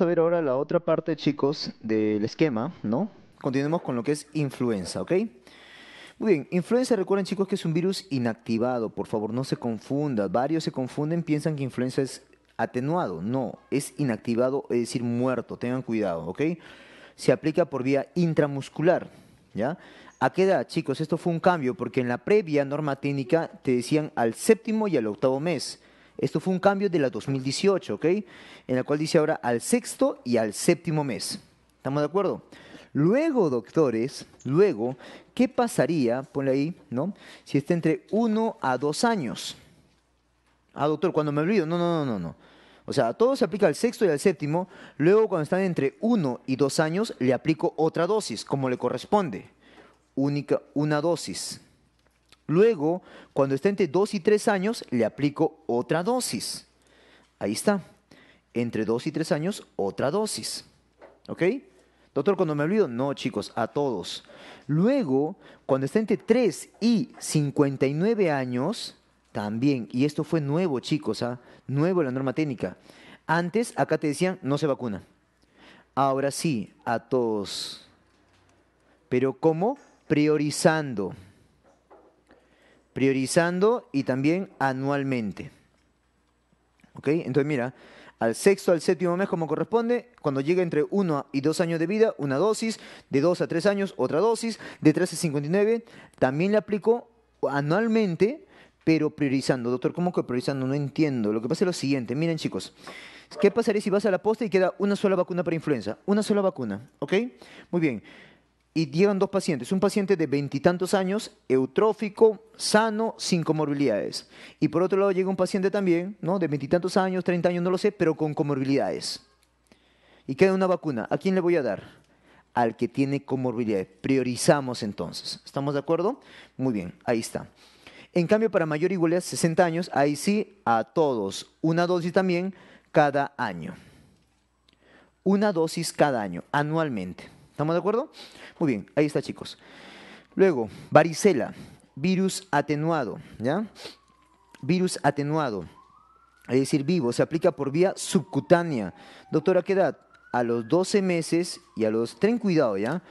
a ver ahora la otra parte, chicos, del esquema, ¿no? Continuemos con lo que es influenza, ¿ok? Muy bien, influenza recuerden chicos que es un virus inactivado, por favor no se confunda, varios se confunden, piensan que influenza es atenuado, no, es inactivado, es decir, muerto, tengan cuidado, ¿ok? Se aplica por vía intramuscular, ¿ya? ¿A qué edad, chicos? Esto fue un cambio porque en la previa norma técnica te decían al séptimo y al octavo mes. Esto fue un cambio de la 2018, ¿ok? En la cual dice ahora al sexto y al séptimo mes. ¿Estamos de acuerdo? Luego, doctores, luego, ¿qué pasaría, ponle ahí, ¿no? Si está entre uno a dos años. Ah, doctor, cuando me olvido, no, no, no, no, no. O sea, todo se aplica al sexto y al séptimo, luego cuando están entre uno y dos años le aplico otra dosis, como le corresponde. Única, una dosis, Luego, cuando esté entre 2 y 3 años, le aplico otra dosis. Ahí está. Entre 2 y 3 años, otra dosis. ¿Ok? Doctor, cuando me olvido, no, chicos, a todos. Luego, cuando está entre 3 y 59 años, también, y esto fue nuevo, chicos, ¿ah? nuevo la norma técnica. Antes, acá te decían, no se vacuna. Ahora sí, a todos. Pero ¿cómo? Priorizando priorizando y también anualmente. ¿Ok? Entonces mira, al sexto al séptimo mes como corresponde, cuando llega entre 1 y dos años de vida, una dosis, de dos a tres años, otra dosis, de tres a 59, también la aplico anualmente, pero priorizando. Doctor, ¿cómo que priorizando? No entiendo. Lo que pasa es lo siguiente, miren chicos, ¿qué pasaría si vas a la posta y queda una sola vacuna para influenza? Una sola vacuna, ¿ok? Muy bien y llegan dos pacientes, un paciente de veintitantos años, eutrófico, sano, sin comorbilidades. Y por otro lado llega un paciente también, ¿no? De veintitantos años, treinta años, no lo sé, pero con comorbilidades. Y queda una vacuna. ¿A quién le voy a dar? Al que tiene comorbilidades. Priorizamos entonces. ¿Estamos de acuerdo? Muy bien, ahí está. En cambio, para mayor igualdad 60 años, ahí sí, a todos. Una dosis también cada año. Una dosis cada año, anualmente. ¿Estamos de acuerdo? Muy bien, ahí está, chicos. Luego, varicela, virus atenuado, ¿ya? Virus atenuado, es decir, vivo, se aplica por vía subcutánea. Doctora, ¿qué edad? A los 12 meses y a los... Ten cuidado, ¿ya?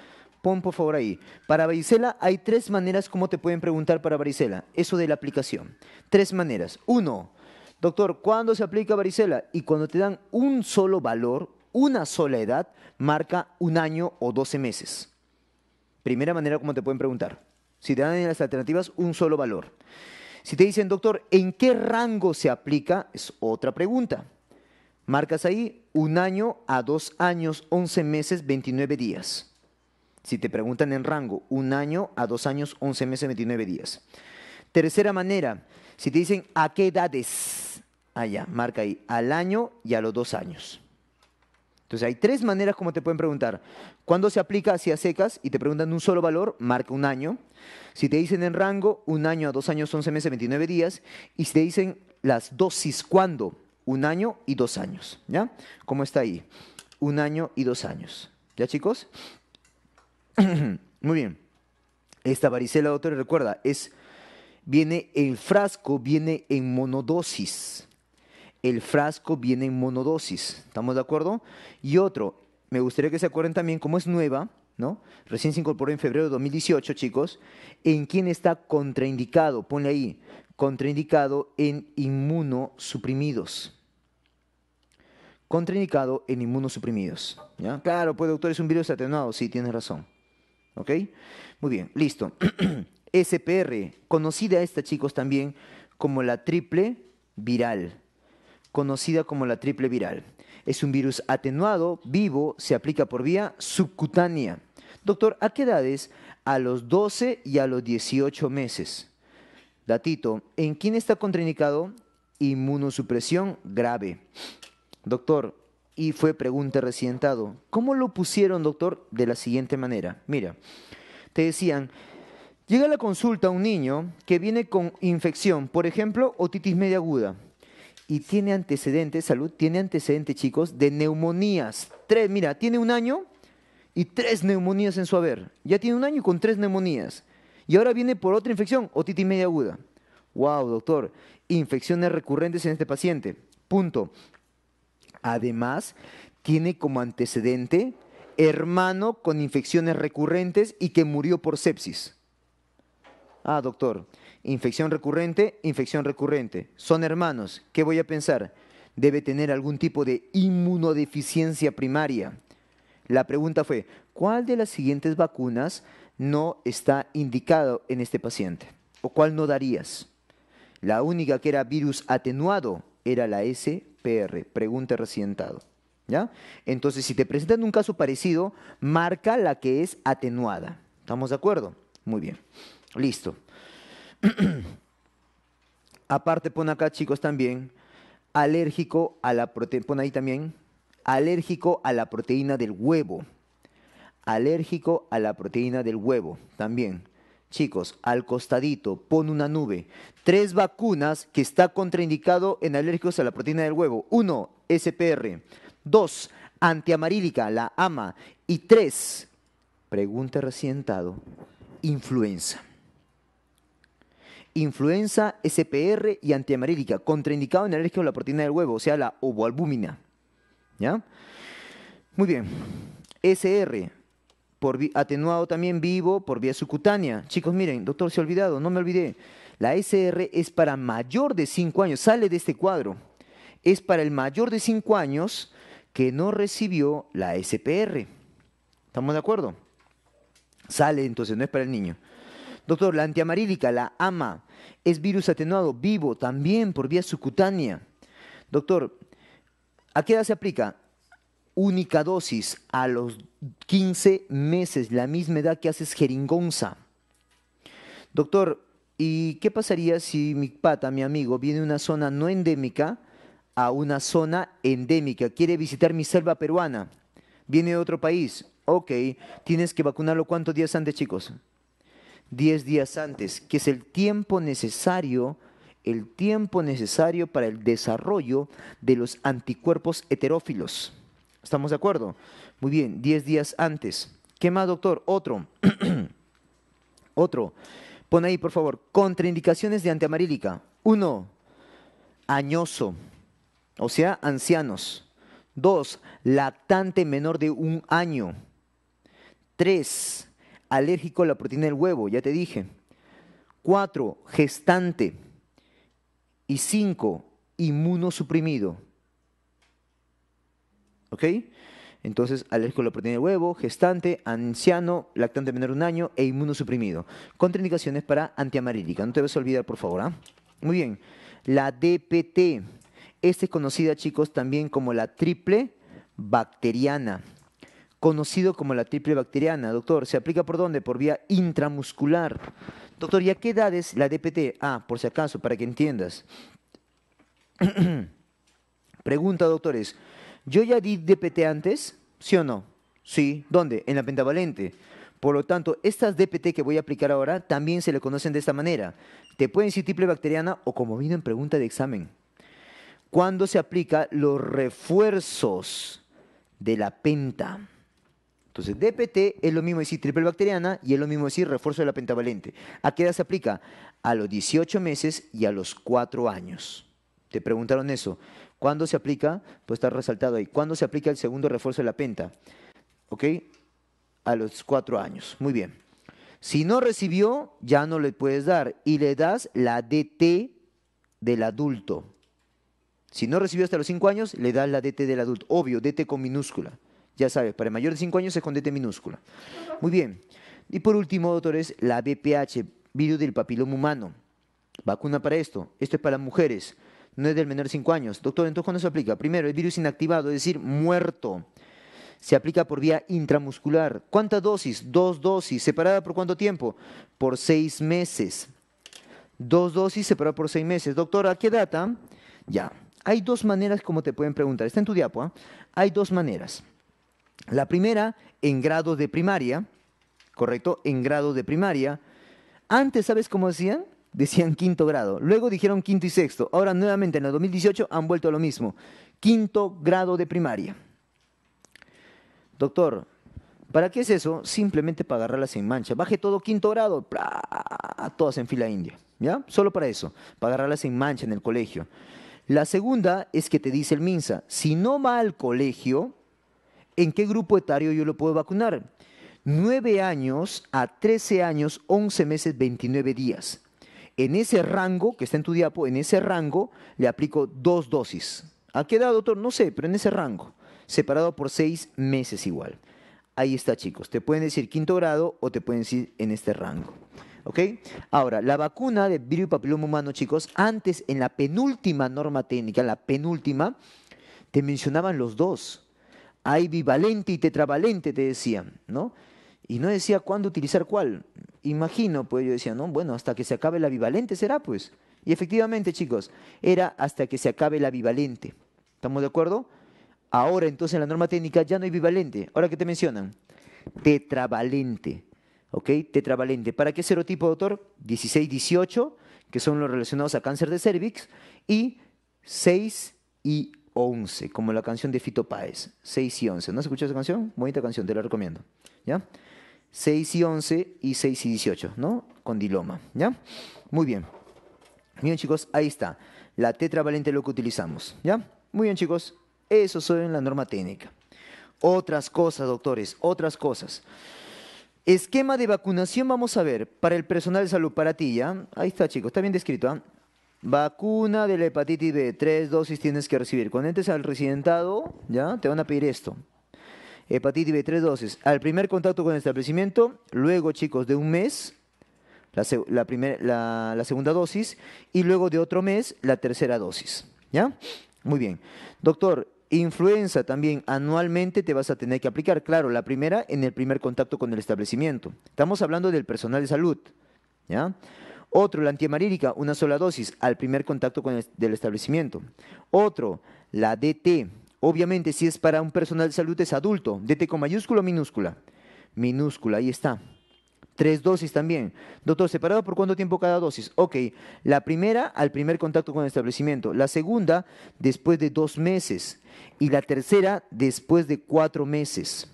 Pon por favor ahí. Para varicela hay tres maneras como te pueden preguntar para varicela. Eso de la aplicación. Tres maneras. Uno, doctor, ¿cuándo se aplica varicela? Y cuando te dan un solo valor, una sola edad marca un año o 12 meses. Primera manera como te pueden preguntar. Si te dan las alternativas un solo valor. Si te dicen, doctor, ¿en qué rango se aplica? Es otra pregunta. Marcas ahí un año a dos años, 11 meses, 29 días. Si te preguntan en rango, un año a dos años, 11 meses, 29 días. Tercera manera, si te dicen a qué edades, allá, marca ahí, al año y a los dos años. Entonces hay tres maneras como te pueden preguntar. Cuando se aplica hacia secas y te preguntan un solo valor? Marca un año. Si te dicen en rango, un año a dos años, once meses, 29 días. Y si te dicen las dosis, ¿cuándo? Un año y dos años. ¿Ya? ¿Cómo está ahí? Un año y dos años. ¿Ya chicos? Muy bien. Esta varicela, doctor, recuerda, es, viene el frasco, viene en monodosis el frasco viene en monodosis, ¿estamos de acuerdo? Y otro, me gustaría que se acuerden también, como es nueva, ¿no? Recién se incorporó en febrero de 2018, chicos, en quién está contraindicado, ponle ahí, contraindicado en inmunosuprimidos. Contraindicado en inmunosuprimidos. ¿ya? Claro, pues doctor, es un virus atenuado, sí, tienes razón. ¿Ok? Muy bien, listo. SPR, conocida esta, chicos, también como la triple viral conocida como la triple viral. Es un virus atenuado, vivo, se aplica por vía subcutánea. Doctor, ¿a qué edades? A los 12 y a los 18 meses. Datito, ¿en quién está contraindicado? Inmunosupresión grave. Doctor, y fue pregunta recientado, ¿Cómo lo pusieron, doctor? De la siguiente manera. Mira, te decían, llega a la consulta un niño que viene con infección, por ejemplo, otitis media aguda y tiene antecedentes, salud, tiene antecedentes, chicos, de neumonías. Tres, mira, tiene un año y tres neumonías en su haber. Ya tiene un año con tres neumonías. Y ahora viene por otra infección, otitis media aguda. Wow, doctor, infecciones recurrentes en este paciente. Punto. Además, tiene como antecedente hermano con infecciones recurrentes y que murió por sepsis. Ah, doctor, Infección recurrente, infección recurrente. Son hermanos. ¿Qué voy a pensar? Debe tener algún tipo de inmunodeficiencia primaria. La pregunta fue, ¿cuál de las siguientes vacunas no está indicado en este paciente? ¿O cuál no darías? La única que era virus atenuado era la SPR, pregunta recientado. ¿Ya? Entonces, si te presentan un caso parecido, marca la que es atenuada. ¿Estamos de acuerdo? Muy bien. Listo. Aparte pon acá, chicos, también alérgico a la proteína, ahí también, alérgico a la proteína del huevo. Alérgico a la proteína del huevo también. Chicos, al costadito, pon una nube. Tres vacunas que está contraindicado en alérgicos a la proteína del huevo. Uno, SPR. Dos, antiamarílica, la AMA. Y tres, pregunta recién influenza influenza, SPR y antiamarílica, contraindicado en alergia de la proteína del huevo, o sea, la ovoalbúmina. ¿Ya? Muy bien. SR, por atenuado también vivo por vía subcutánea. Chicos, miren, doctor, se ha olvidado, no me olvidé. La SR es para mayor de 5 años, sale de este cuadro. Es para el mayor de 5 años que no recibió la SPR. ¿Estamos de acuerdo? Sale, entonces no es para el niño. Doctor, la antiamarílica, la AMA, es virus atenuado vivo también por vía subcutánea. Doctor, ¿a qué edad se aplica? Única dosis a los 15 meses, la misma edad que haces jeringonza. Doctor, ¿y qué pasaría si mi pata, mi amigo, viene de una zona no endémica a una zona endémica? Quiere visitar mi selva peruana, viene de otro país. Ok, tienes que vacunarlo cuántos días antes, chicos. 10 días antes, que es el tiempo necesario, el tiempo necesario para el desarrollo de los anticuerpos heterófilos. ¿Estamos de acuerdo? Muy bien, 10 días antes. ¿Qué más, doctor? Otro. Otro. Pon ahí, por favor, contraindicaciones de antiamarílica. Uno, añoso, o sea, ancianos. Dos, lactante menor de un año. Tres, alérgico a la proteína del huevo, ya te dije. Cuatro, gestante. Y cinco, inmunosuprimido. ¿Ok? Entonces, alérgico a la proteína del huevo, gestante, anciano, lactante menor de un año e inmunosuprimido. Contraindicaciones para antiamarílica. No te vas a olvidar, por favor. ¿ah? Muy bien. La DPT. Esta es conocida, chicos, también como la triple bacteriana conocido como la triple bacteriana. Doctor, ¿se aplica por dónde? Por vía intramuscular. Doctor, ¿y a qué edad es la DPT? Ah, por si acaso, para que entiendas. Pregunta, doctores. ¿Yo ya di DPT antes? ¿Sí o no? Sí. ¿Dónde? En la pentavalente. Por lo tanto, estas DPT que voy a aplicar ahora también se le conocen de esta manera. Te pueden decir triple bacteriana o como vino en pregunta de examen. ¿Cuándo se aplica los refuerzos de la penta? Entonces, DPT es lo mismo decir triple bacteriana y es lo mismo decir refuerzo de la pentavalente. ¿A qué edad se aplica? A los 18 meses y a los 4 años. Te preguntaron eso. ¿Cuándo se aplica? Pues está resaltado ahí. ¿Cuándo se aplica el segundo refuerzo de la penta? ¿Ok? A los 4 años. Muy bien. Si no recibió, ya no le puedes dar y le das la DT del adulto. Si no recibió hasta los 5 años, le das la DT del adulto. Obvio, DT con minúscula. Ya sabes, para mayor de 5 años, escondete minúscula. Muy bien. Y por último, doctores, la VPH, virus del papiloma humano. Vacuna para esto. Esto es para mujeres. No es del menor de 5 años. Doctor, entonces, ¿cuándo se aplica? Primero, el virus inactivado, es decir, muerto. Se aplica por vía intramuscular. ¿Cuántas dosis? Dos dosis. ¿Separada por cuánto tiempo? Por seis meses. Dos dosis separadas por seis meses. ¿a ¿qué data? Ya. Hay dos maneras como te pueden preguntar. Está en tu diapo. ¿ah? Hay dos maneras. La primera en grado de primaria, ¿correcto? En grado de primaria. Antes, ¿sabes cómo decían? Decían quinto grado. Luego dijeron quinto y sexto. Ahora nuevamente en el 2018 han vuelto a lo mismo. Quinto grado de primaria. Doctor, ¿para qué es eso? Simplemente para agarrarlas en mancha. Baje todo quinto grado, todas en fila india. ¿Ya? Solo para eso, para agarrarlas en mancha en el colegio. La segunda es que te dice el Minsa, si no va al colegio, ¿En qué grupo etario yo lo puedo vacunar? 9 años a 13 años, 11 meses, 29 días. En ese rango, que está en tu diapo, en ese rango le aplico dos dosis. ¿A qué edad, doctor? No sé, pero en ese rango. Separado por seis meses igual. Ahí está, chicos. Te pueden decir quinto grado o te pueden decir en este rango. ¿Ok? Ahora, la vacuna de virus papiloma humano, chicos, antes en la penúltima norma técnica, la penúltima, te mencionaban los dos hay bivalente y tetravalente, te decían, ¿no? Y no decía cuándo utilizar cuál. Imagino, pues yo decía, no, bueno, hasta que se acabe la bivalente será, pues. Y efectivamente, chicos, era hasta que se acabe la bivalente. ¿Estamos de acuerdo? Ahora, entonces, en la norma técnica ya no hay bivalente. Ahora, ¿qué te mencionan? Tetravalente. ¿Ok? Tetravalente. ¿Para qué serotipo, doctor? 16, 18, que son los relacionados a cáncer de cervix, y 6 y 11, como la canción de Fito Páez, 6 y 11. ¿No has escuchado esa canción? Bonita canción, te la recomiendo. ¿Ya? 6 y 11 y 6 y 18, ¿no? Con Diloma, ¿ya? Muy bien. Bien, chicos, ahí está. La tetravalente lo que utilizamos, ¿ya? Muy bien, chicos. Eso son la norma técnica. Otras cosas, doctores, otras cosas. Esquema de vacunación vamos a ver para el personal de salud, para ti, ¿ya? Ahí está, chicos, está bien descrito, ¿ah? Vacuna de la hepatitis B, tres dosis tienes que recibir. Cuando entres al residentado, ya, te van a pedir esto. Hepatitis B, tres dosis. Al primer contacto con el establecimiento, luego, chicos, de un mes, la, la segunda dosis, y luego de otro mes, la tercera dosis. ¿Ya? Muy bien. Doctor, influenza también anualmente te vas a tener que aplicar. Claro, la primera en el primer contacto con el establecimiento. Estamos hablando del personal de salud. ¿Ya? Otro, la antiamarílica, una sola dosis al primer contacto con el, del establecimiento. Otro, la DT. Obviamente, si es para un personal de salud, es adulto. DT con mayúscula o minúscula. Minúscula, ahí está. Tres dosis también. Doctor, ¿separado por cuánto tiempo cada dosis? Ok, la primera al primer contacto con el establecimiento, la segunda después de dos meses y la tercera después de cuatro meses.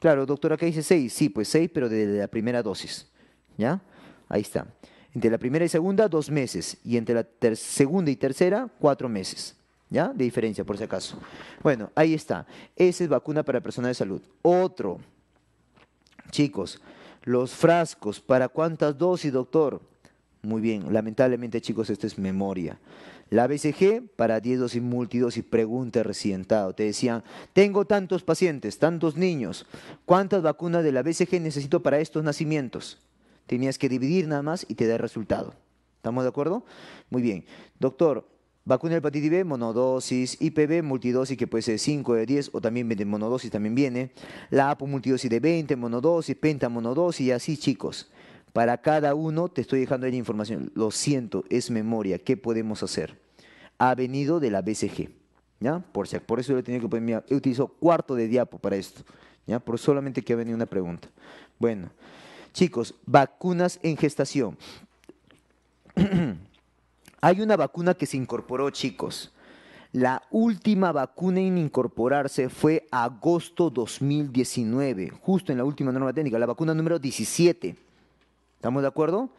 Claro, doctor, qué dice seis. Sí, pues seis, pero desde la primera dosis. ¿Ya? Ahí está. Entre la primera y segunda, dos meses. Y entre la segunda y tercera, cuatro meses. ¿Ya? De diferencia, por si acaso. Bueno, ahí está. Esa es vacuna para personal de salud. Otro. Chicos, los frascos. ¿Para cuántas dosis, doctor? Muy bien. Lamentablemente, chicos, esto es memoria. La BCG para 10 dosis multidosis, pregunta recientado. Te decían, tengo tantos pacientes, tantos niños, ¿cuántas vacunas de la BCG necesito para estos nacimientos? Tenías que dividir nada más y te da el resultado. ¿Estamos de acuerdo? Muy bien. Doctor, vacuna de hepatitis B, monodosis, IPV, multidosis, que puede ser 5 de 10 o también de monodosis también viene. La APO multidosis de 20, monodosis, pentamonodosis y así, chicos. Para cada uno te estoy dejando la información. Lo siento, es memoria. ¿Qué podemos hacer? Ha venido de la BCG. ¿Ya? Por, por eso yo le tenía que poner, he utilizado cuarto de diapo para esto, ¿ya? Por solamente que ha venido una pregunta. Bueno, Chicos, vacunas en gestación. Hay una vacuna que se incorporó, chicos. La última vacuna en incorporarse fue agosto 2019, justo en la última norma técnica, la vacuna número 17. ¿Estamos de acuerdo?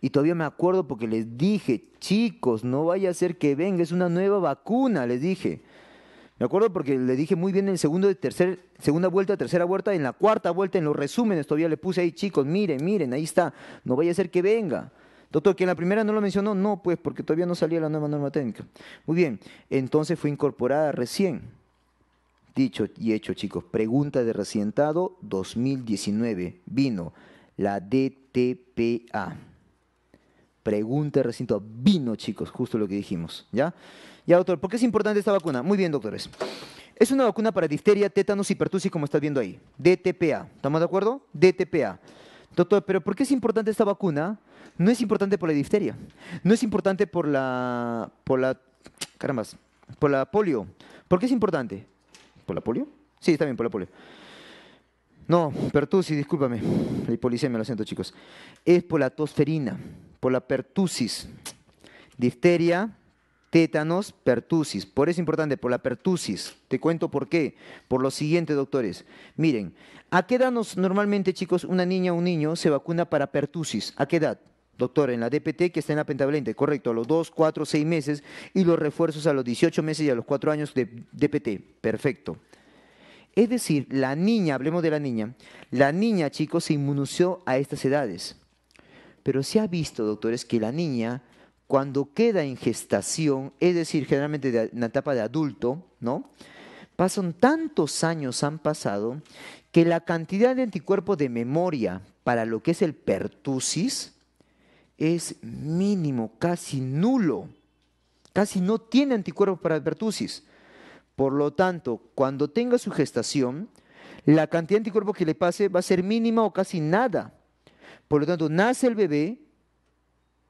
Y todavía me acuerdo porque les dije, chicos, no vaya a ser que venga, es una nueva vacuna, les dije. Me acuerdo porque le dije muy bien en el segundo, tercer, segunda vuelta, tercera vuelta, en la cuarta vuelta, en los resúmenes todavía le puse ahí, chicos, miren, miren, ahí está, no vaya a ser que venga. Doctor, que en la primera no lo mencionó, no, pues porque todavía no salía la nueva norma técnica. Muy bien, entonces fue incorporada recién. Dicho y hecho, chicos, pregunta de recientado 2019, vino la DTPA. Pregunta de recientado, vino, chicos, justo lo que dijimos, ¿ya? Ya, doctor, ¿por qué es importante esta vacuna? Muy bien, doctores. Es una vacuna para difteria, tétanos y pertusis, como estás viendo ahí. DTPA. ¿Estamos de acuerdo? DTPA. Doctor, ¿pero por qué es importante esta vacuna? No es importante por la difteria. No es importante por la... Por la Por la polio. ¿Por qué es importante? ¿Por la polio? Sí, está bien, por la polio. No, pertusis, discúlpame. La me lo siento, chicos. Es por la tosferina, por la pertusis. Difteria, tétanos, pertusis. Por eso es importante, por la pertusis. Te cuento por qué. Por lo siguiente, doctores. Miren, ¿a qué edad normalmente, chicos, una niña o un niño se vacuna para pertusis? ¿A qué edad? Doctor, en la DPT que está en la pentavalente, correcto, a los 2, 4, 6 meses y los refuerzos a los 18 meses y a los 4 años de DPT. Perfecto. Es decir, la niña, hablemos de la niña, la niña, chicos, se inmunizó a estas edades. Pero se ha visto, doctores, que la niña cuando queda en gestación, es decir, generalmente de la etapa de adulto, ¿no? Pasan tantos años han pasado que la cantidad de anticuerpos de memoria para lo que es el pertusis es mínimo, casi nulo. Casi no tiene anticuerpos para el pertusis. Por lo tanto, cuando tenga su gestación, la cantidad de anticuerpos que le pase va a ser mínima o casi nada. Por lo tanto, nace el bebé,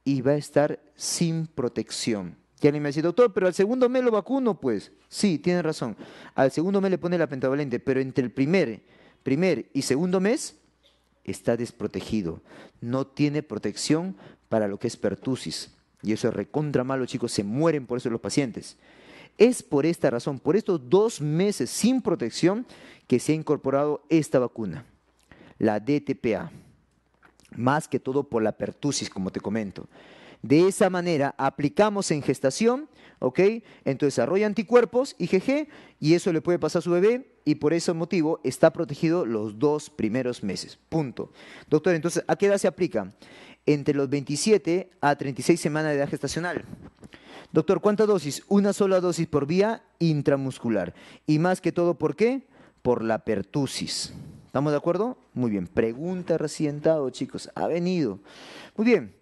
y va a estar sin protección. Y alguien me dice, doctor, pero al segundo mes lo vacuno, pues. Sí, tiene razón. Al segundo mes le pone la pentavalente, pero entre el primer, primer y segundo mes está desprotegido. No tiene protección para lo que es pertusis. Y eso es recontra malo, chicos. Se mueren por eso los pacientes. Es por esta razón, por estos dos meses sin protección, que se ha incorporado esta vacuna, la DTPA más que todo por la pertusis, como te comento. De esa manera aplicamos en gestación, ¿ok? Entonces desarrolla anticuerpos IgG y eso le puede pasar a su bebé y por ese motivo está protegido los dos primeros meses. Punto. Doctor, entonces, ¿a qué edad se aplica? Entre los 27 a 36 semanas de edad gestacional. Doctor, ¿cuánta dosis? Una sola dosis por vía intramuscular. Y más que todo, ¿por qué? Por la pertusis. ¿Estamos de acuerdo? Muy bien. Pregunta recientado, oh, chicos. Ha venido. Muy bien.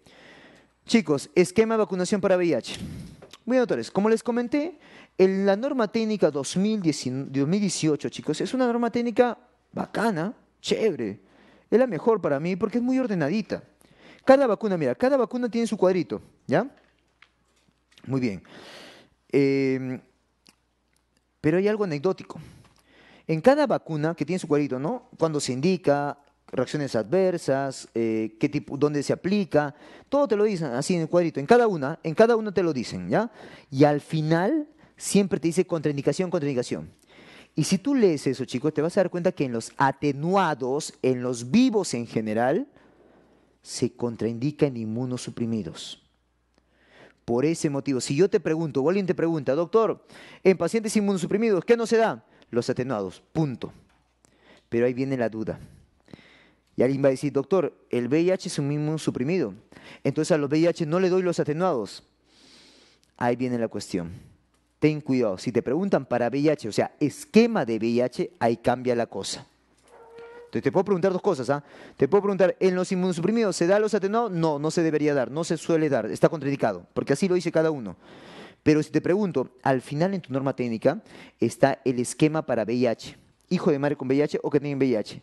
Chicos, esquema de vacunación para VIH. Muy bien, doctores. Como les comenté, en la norma técnica 2018, chicos, es una norma técnica bacana, chévere. Es la mejor para mí porque es muy ordenadita. Cada vacuna, mira, cada vacuna tiene su cuadrito, ¿ya? Muy bien. Em, pero hay algo anecdótico. En cada vacuna que tiene su cuadrito, ¿no? Cuando se indica, reacciones adversas, eh, qué tipo, dónde se aplica, todo te lo dicen así en el cuadrito, en cada una, en cada una te lo dicen, ¿ya? Y al final siempre te dice contraindicación, contraindicación. Y si tú lees eso, chicos, te vas a dar cuenta que en los atenuados, en los vivos en general, se contraindica en inmunosuprimidos. Por ese motivo, si yo te pregunto, o alguien te pregunta, doctor, en pacientes inmunosuprimidos, ¿qué no se da? los atenuados, punto. Pero ahí viene la duda. Y alguien va a decir, doctor, el VIH es un mismo suprimido. Entonces a los VIH no le doy los atenuados. Ahí viene la cuestión. Ten cuidado. Si te preguntan para VIH, o sea, esquema de VIH, ahí cambia la cosa. Entonces te puedo preguntar dos cosas. ¿ah? Te puedo preguntar, ¿en los inmunosuprimidos se da los atenuados? No, no se debería dar, no se suele dar, está contradicado, porque así lo dice cada uno. Pero si te pregunto, al final en tu norma técnica está el esquema para VIH. Hijo de madre con VIH o que tienen VIH.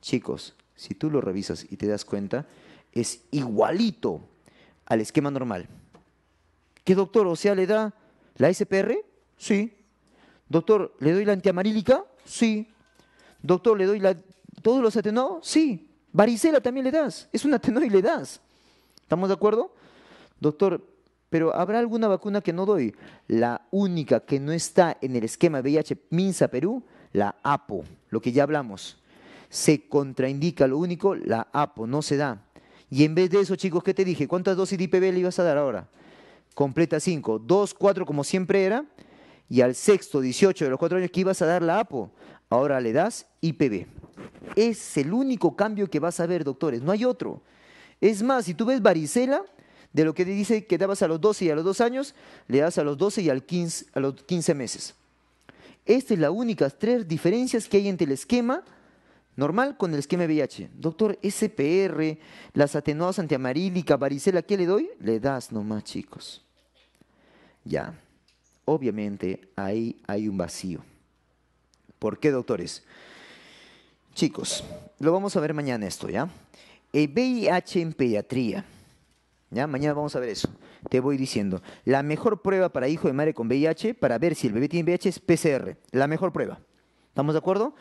Chicos, si tú lo revisas y te das cuenta, es igualito al esquema normal. ¿Qué doctor? O sea, le da la SPR? Sí. Doctor, ¿le doy la antiamarílica? Sí. Doctor, ¿le doy la... todos los atenuados? Sí. Varicela también le das. Es un atenó y le das. ¿Estamos de acuerdo? Doctor, pero ¿habrá alguna vacuna que no doy? La única que no está en el esquema VIH-Minsa Perú, la APO, lo que ya hablamos. Se contraindica lo único, la APO, no se da. Y en vez de eso, chicos, ¿qué te dije? ¿Cuántas dosis de IPV le ibas a dar ahora? Completa 5, Dos, cuatro, como siempre era, y al sexto, 18 de los cuatro años que ibas a dar la APO, ahora le das IPV. Es el único cambio que vas a ver, doctores, no hay otro. Es más, si tú ves varicela, de lo que dice que dabas a los 12 y a los 2 años, le das a los 12 y al 15, a los 15 meses. Esta es la única tres diferencias que hay entre el esquema normal con el esquema VIH. Doctor, SPR, las atenuadas antiamarílica, varicela, ¿qué le doy? Le das nomás, chicos. Ya. Obviamente, ahí hay un vacío. ¿Por qué, doctores? Chicos, lo vamos a ver mañana esto, ¿ya? VIH eh, en pediatría. ¿Ya? Mañana vamos a ver eso. Te voy diciendo. La mejor prueba para hijo de madre con VIH, para ver si el bebé tiene VIH, es PCR. La mejor prueba. ¿Estamos de acuerdo?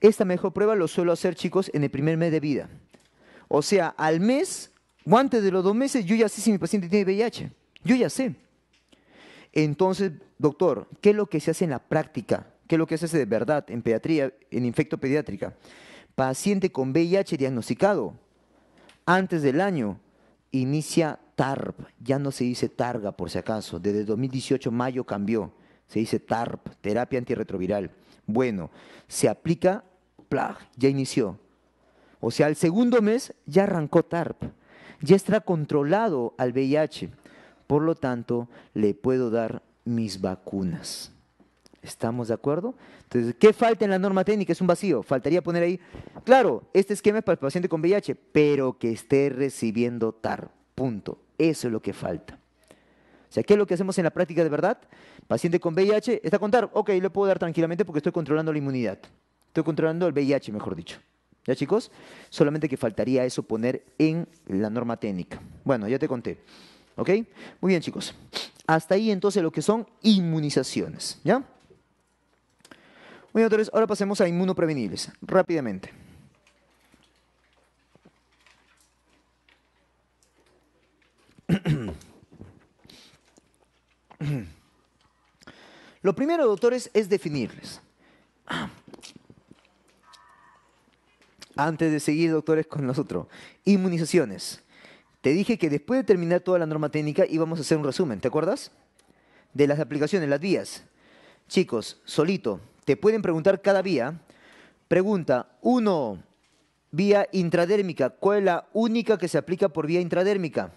Esta mejor prueba lo suelo hacer, chicos, en el primer mes de vida. O sea, al mes o antes de los dos meses, yo ya sé si mi paciente tiene VIH. Yo ya sé. Entonces, doctor, ¿qué es lo que se hace en la práctica? ¿Qué es lo que se hace de verdad en pediatría, en infecto pediátrica? Paciente con VIH diagnosticado antes del año, inicia TARP, ya no se dice Targa por si acaso, desde 2018 mayo cambió, se dice TARP, terapia antirretroviral. Bueno, se aplica, ¡plah! ya inició. O sea, al segundo mes ya arrancó TARP, ya está controlado al VIH, por lo tanto le puedo dar mis vacunas. ¿Estamos de acuerdo? Entonces, ¿qué falta en la norma técnica? Es un vacío. Faltaría poner ahí, claro, este esquema es para el paciente con VIH, pero que esté recibiendo TAR. Punto. Eso es lo que falta. O sea, ¿qué es lo que hacemos en la práctica de verdad? Paciente con VIH, está con TAR. Ok, le puedo dar tranquilamente porque estoy controlando la inmunidad. Estoy controlando el VIH, mejor dicho. ¿Ya chicos? Solamente que faltaría eso poner en la norma técnica. Bueno, ya te conté. ¿Ok? Muy bien chicos. Hasta ahí entonces lo que son inmunizaciones. ¿Ya? Bueno, doctores, ahora pasemos a inmunoprevenibles, rápidamente. Lo primero, doctores, es definirles. Antes de seguir, doctores, con nosotros, inmunizaciones. Te dije que después de terminar toda la norma técnica íbamos a hacer un resumen, ¿te acuerdas? De las aplicaciones, las vías. Chicos, solito, te pueden preguntar cada vía. Pregunta uno, Vía intradérmica. ¿Cuál es la única que se aplica por vía intradérmica?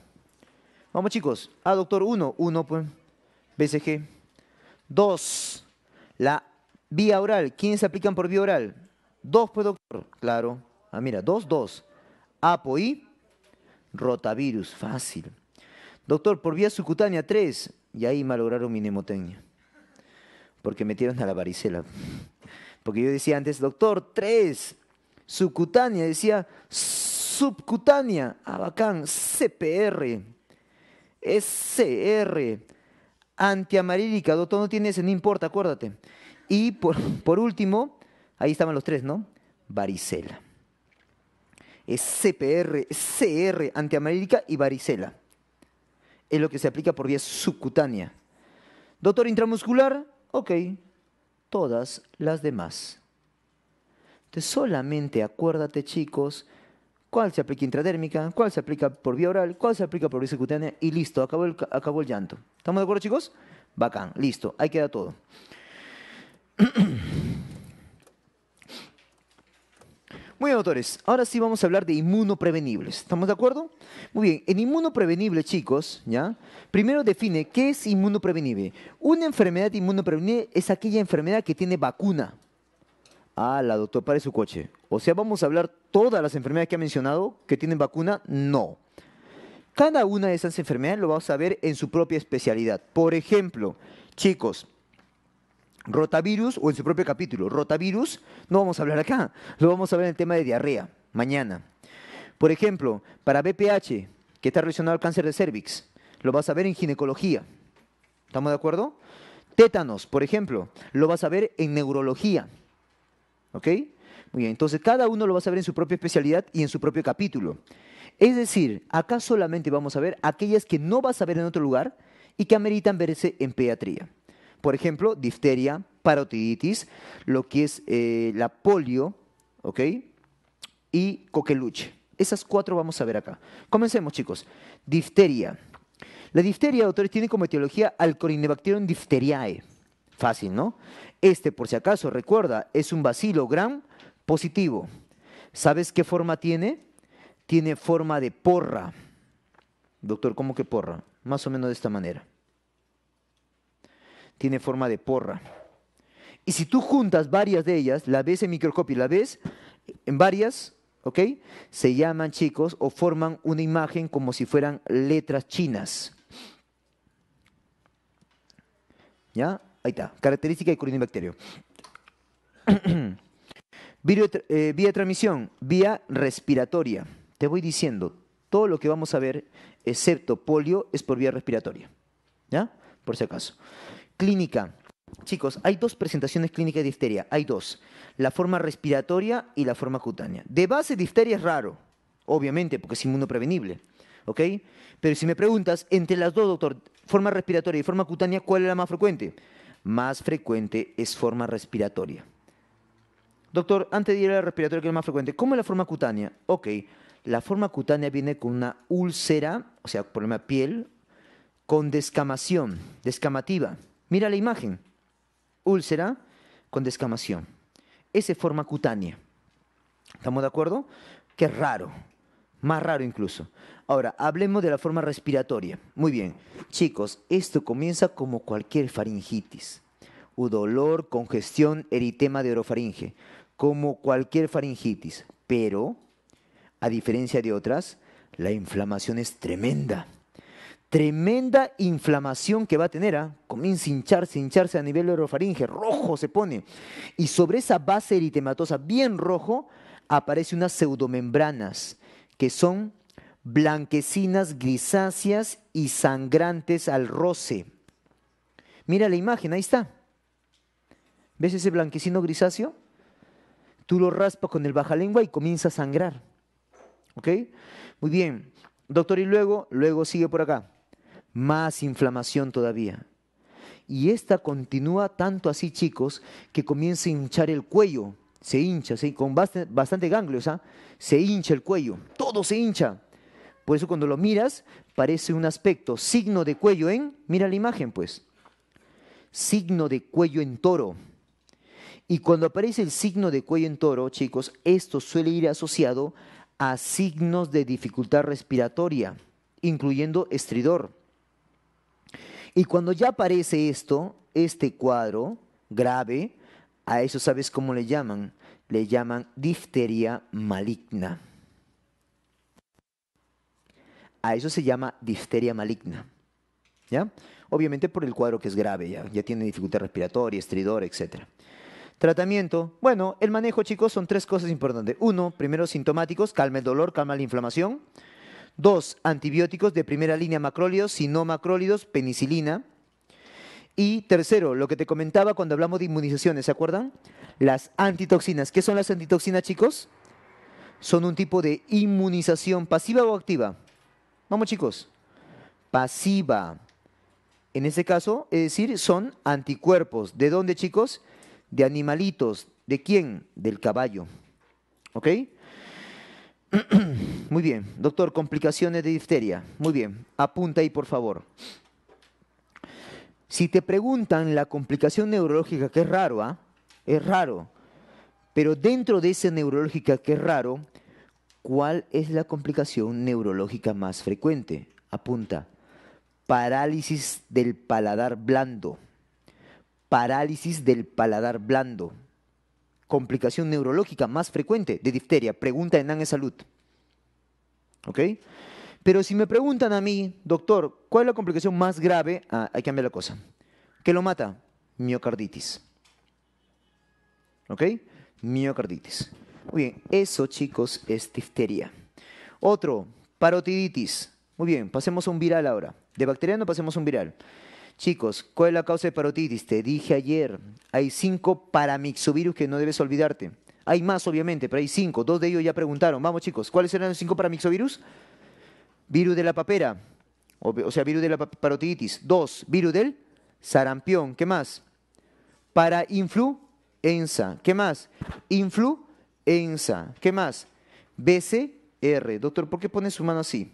Vamos chicos. A doctor uno, 1 pues. BCG. Dos, La vía oral. ¿Quiénes se aplican por vía oral? Dos, pues doctor. Claro. Ah, mira. dos, dos. Apoí, pues, rotavirus. Fácil. Doctor, por vía subcutánea tres, Y ahí malograron mi nemotecnia porque metieron a la varicela. Porque yo decía antes, doctor, tres, subcutánea, decía subcutánea, abacán, ah, CPR, SR, antiamarílica, doctor, no tiene ese, no importa, acuérdate. Y por, último, ahí estaban los tres, ¿no? Varicela. Es CPR, CR, antiamarílica y varicela. Es lo que se aplica por vía subcutánea. Doctor intramuscular, Ok, todas las demás. Entonces solamente acuérdate chicos cuál se aplica intradérmica, cuál se aplica por vía oral, cuál se aplica por vía subcutánea y listo, acabó el, acabó el llanto. ¿Estamos de acuerdo chicos? Bacán, listo, ahí queda todo. Muy bien, doctores. Ahora sí vamos a hablar de inmunoprevenibles. ¿Estamos de acuerdo? Muy bien. En inmunoprevenible, chicos, ¿ya? Primero define qué es inmunoprevenible. Una enfermedad inmunoprevenible es aquella enfermedad que tiene vacuna. Ah, la doctor, pare su coche. O sea, vamos a hablar todas las enfermedades que ha mencionado que tienen vacuna. No. Cada una de esas enfermedades lo vamos a ver en su propia especialidad. Por ejemplo, chicos, Rotavirus o en su propio capítulo. Rotavirus no vamos a hablar acá, lo vamos a ver en el tema de diarrea, mañana. Por ejemplo, para BPH, que está relacionado al cáncer de cervix, lo vas a ver en ginecología. ¿Estamos de acuerdo? Tétanos, por ejemplo, lo vas a ver en neurología. ¿Ok? Muy bien, entonces cada uno lo vas a ver en su propia especialidad y en su propio capítulo. Es decir, acá solamente vamos a ver aquellas que no vas a ver en otro lugar y que ameritan verse en pediatría. Por ejemplo, difteria, parotiditis, lo que es eh, la polio, ¿ok? Y coqueluche. Esas cuatro vamos a ver acá. Comencemos, chicos. Difteria. La difteria, doctores, tiene como etiología Alcorinebacterium difteriae. Fácil, ¿no? Este, por si acaso, recuerda, es un bacilo Gram positivo. ¿Sabes qué forma tiene? Tiene forma de porra. Doctor, ¿cómo que porra? Más o menos de esta manera tiene forma de porra. Y si tú juntas varias de ellas, la ves en microscopio la ves en varias, ¿ok? Se llaman chicos o forman una imagen como si fueran letras chinas. ¿Ya? Ahí está. Característica de corinobacterio. vía, eh, vía de transmisión, vía respiratoria. Te voy diciendo, todo lo que vamos a ver, excepto polio, es por vía respiratoria. ¿Ya? Por si acaso clínica. Chicos, hay dos presentaciones clínicas de difteria. Hay dos. La forma respiratoria y la forma cutánea. De base, difteria es raro, obviamente, porque es inmunoprevenible. ¿Ok? Pero si me preguntas, entre las dos, doctor, forma respiratoria y forma cutánea, ¿cuál es la más frecuente? Más frecuente es forma respiratoria. Doctor, antes de ir a la respiratoria, que es la más frecuente, ¿cómo es la forma cutánea? Ok, la forma cutánea viene con una úlcera, o sea, problema de piel, con descamación, descamativa. Mira la imagen. Úlcera con descamación. Ese forma cutánea. ¿Estamos de acuerdo? Qué raro. Más raro incluso. Ahora, hablemos de la forma respiratoria. Muy bien. Chicos, esto comienza como cualquier faringitis. U dolor, congestión, eritema de orofaringe. Como cualquier faringitis. Pero, a diferencia de otras, la inflamación es tremenda tremenda inflamación que va a tener, ¿ah? comienza a hincharse, hincharse a nivel de orofaringe, rojo se pone. Y sobre esa base eritematosa bien rojo aparece unas pseudomembranas que son blanquecinas, grisáceas y sangrantes al roce. Mira la imagen, ahí está. ¿Ves ese blanquecino grisáceo? Tú lo raspas con el bajalengua y comienza a sangrar. ¿Ok? Muy bien. Doctor, y luego, luego sigue por acá más inflamación todavía. Y esta continúa tanto así, chicos, que comienza a hinchar el cuello. Se hincha, con bastante, ganglio, ganglios, ¿ah? se hincha el cuello, todo se hincha. Por eso cuando lo miras, parece un aspecto, signo de cuello en, mira la imagen pues, signo de cuello en toro. Y cuando aparece el signo de cuello en toro, chicos, esto suele ir asociado a signos de dificultad respiratoria, incluyendo estridor y cuando ya aparece esto, este cuadro grave, a eso sabes cómo le llaman. Le llaman difteria maligna. A eso se llama difteria maligna. ¿Ya? Obviamente por el cuadro que es grave, ya, ya tiene dificultad respiratoria, estridor, etc. Tratamiento. Bueno, el manejo, chicos, son tres cosas importantes. Uno, primero sintomáticos, calma el dolor, calma la inflamación. Dos, antibióticos de primera línea, macrólidos, si no macrólidos, penicilina. Y tercero, lo que te comentaba cuando hablamos de inmunizaciones, ¿se acuerdan? Las antitoxinas. ¿Qué son las antitoxinas, chicos? Son un tipo de inmunización pasiva o activa. Vamos, chicos. Pasiva. En ese caso, es decir, son anticuerpos. ¿De dónde, chicos? De animalitos. ¿De quién? Del caballo. ¿Ok? Muy bien, doctor, complicaciones de difteria. Muy bien, apunta ahí por favor. Si te preguntan la complicación neurológica, que es raro, ¿ah? Es raro. Pero dentro de esa neurológica, que es raro, ¿cuál es la complicación neurológica más frecuente? Apunta. Parálisis del paladar blando. Parálisis del paladar blando complicación neurológica más frecuente de difteria. Pregunta en NANESALUD. Salud. ¿Ok? Pero si me preguntan a mí, doctor, ¿cuál es la complicación más grave? Ah, hay que cambiar la cosa. ¿Qué lo mata? Miocarditis. ¿Ok? Miocarditis. Muy bien, eso chicos es difteria. Otro, parotiditis. Muy bien, pasemos a un viral ahora. De bacteriano pasemos a un viral. Chicos, ¿cuál es la causa de parotitis? Te dije ayer, hay cinco paramixovirus que no debes olvidarte. Hay más, obviamente, pero hay cinco. Dos de ellos ya preguntaron. Vamos, chicos, ¿cuáles eran los cinco paramixovirus? Virus de la papera, o, sea, virus de la parotiditis. Dos, virus del sarampión. ¿Qué más? Para influenza. ¿Qué más? Influenza. ¿Qué más? BCR. Doctor, ¿por qué pone su mano así?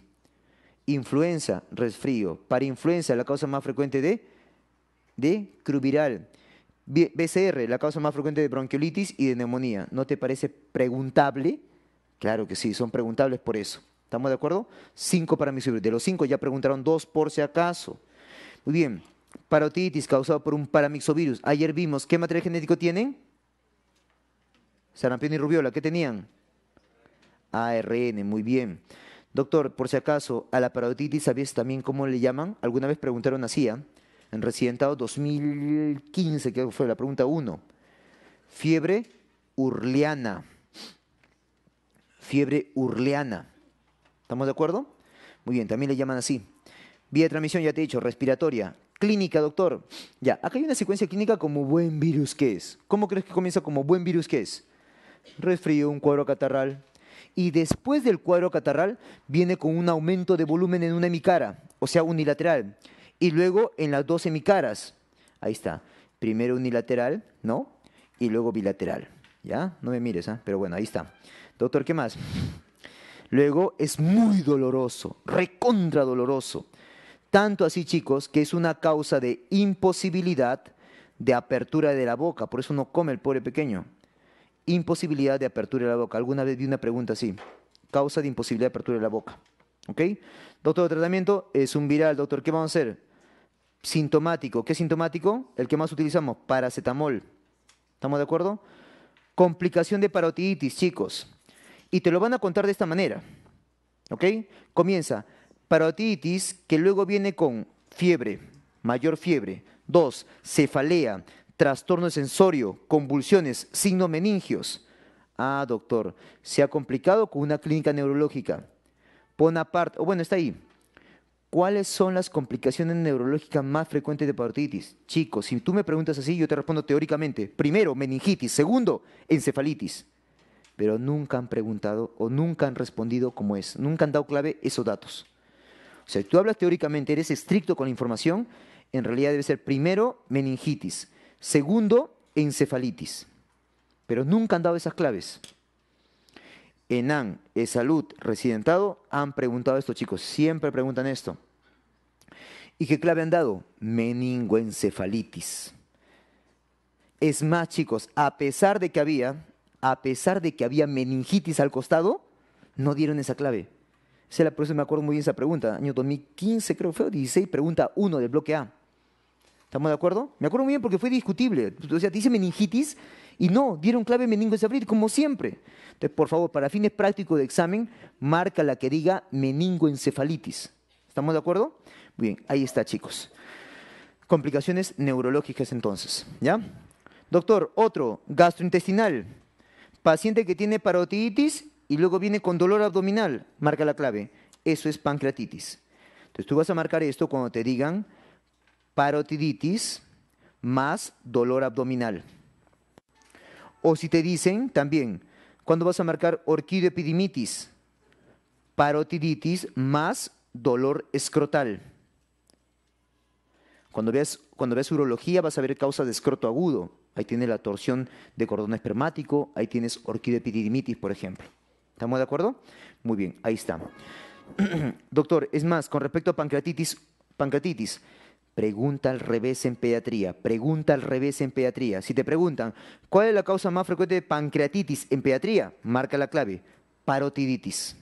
influenza, resfrío. Para influenza, la causa más frecuente de, de cruviral. BCR, la causa más frecuente de bronquiolitis y de neumonía. ¿No te parece preguntable? Claro que sí, son preguntables por eso. ¿Estamos de acuerdo? Cinco para De los cinco ya preguntaron dos por si acaso. Muy bien. Parotitis causada por un paramixovirus. Ayer vimos, ¿qué material genético tienen? Sarampión y rubiola, ¿qué tenían? ARN, muy bien. Doctor, por si acaso, a la parotitis, ¿sabías también cómo le llaman? Alguna vez preguntaron así, ¿eh? en Residentado 2015, que fue la pregunta 1. Fiebre urleana. Fiebre urleana. ¿Estamos de acuerdo? Muy bien, también le llaman así. Vía de transmisión, ya te he dicho, respiratoria. Clínica, doctor. Ya, acá hay una secuencia clínica como buen virus que es. ¿Cómo crees que comienza como buen virus que es? Resfrío, un cuadro catarral, y después del cuadro catarral viene con un aumento de volumen en una hemicara, o sea, unilateral, y luego en las dos hemicaras. Ahí está. Primero unilateral, ¿no? Y luego bilateral. ¿Ya? No me mires, ¿eh? pero bueno, ahí está. Doctor, ¿qué más? Luego es muy doloroso, recontra doloroso. Tanto así, chicos, que es una causa de imposibilidad de apertura de la boca. Por eso no come el pobre pequeño imposibilidad de apertura de la boca. Alguna vez vi una pregunta así, causa de imposibilidad de apertura de la boca. ¿Ok? Doctor, de tratamiento es un viral, doctor, ¿qué vamos a hacer? Sintomático. ¿Qué es sintomático? El que más utilizamos, paracetamol. ¿Estamos de acuerdo? Complicación de parotiditis, chicos. Y te lo van a contar de esta manera. ¿Ok? Comienza. Parotiditis que luego viene con fiebre, mayor fiebre. Dos, cefalea trastorno sensorio, convulsiones, signos meningios. Ah, doctor, se ha complicado con una clínica neurológica. Pon aparte, o bueno, está ahí. ¿Cuáles son las complicaciones neurológicas más frecuentes de hepatitis? Chicos, si tú me preguntas así, yo te respondo teóricamente. Primero, meningitis. Segundo, encefalitis. Pero nunca han preguntado o nunca han respondido como es. Nunca han dado clave esos datos. O sea, tú hablas teóricamente, eres estricto con la información. En realidad debe ser primero meningitis Segundo, encefalitis. Pero nunca han dado esas claves. Enan, E-Salud, Residentado, han preguntado esto, chicos. Siempre preguntan esto. ¿Y qué clave han dado? Meningoencefalitis. Es más, chicos, a pesar de que había, a pesar de que había meningitis al costado, no dieron esa clave. la, por me acuerdo muy bien esa pregunta. Año 2015, creo, fue 16, pregunta 1 del bloque A. ¿Estamos de acuerdo? Me acuerdo muy bien porque fue discutible. O sea, te dice meningitis y no, dieron clave meningoencefalitis, como siempre. Entonces, por favor, para fines prácticos de examen, marca la que diga meningoencefalitis. ¿Estamos de acuerdo? bien, ahí está, chicos. Complicaciones neurológicas entonces, ¿ya? Doctor, otro, gastrointestinal. Paciente que tiene parotiditis y luego viene con dolor abdominal, marca la clave. Eso es pancreatitis. Entonces tú vas a marcar esto cuando te digan parotiditis más dolor abdominal. O si te dicen también, ¿cuándo vas a marcar orquidoepidimitis, parotiditis más dolor escrotal. Cuando veas, cuando urología vas a ver causa de escroto agudo. Ahí tienes la torsión de cordón espermático, ahí tienes orquidoepididimitis, por ejemplo. ¿Estamos de acuerdo? Muy bien, ahí está. Doctor, es más, con respecto a pancreatitis, pancreatitis, Pregunta al revés en pediatría, pregunta al revés en pediatría. Si te preguntan, ¿cuál es la causa más frecuente de pancreatitis en pediatría? Marca la clave, parotiditis.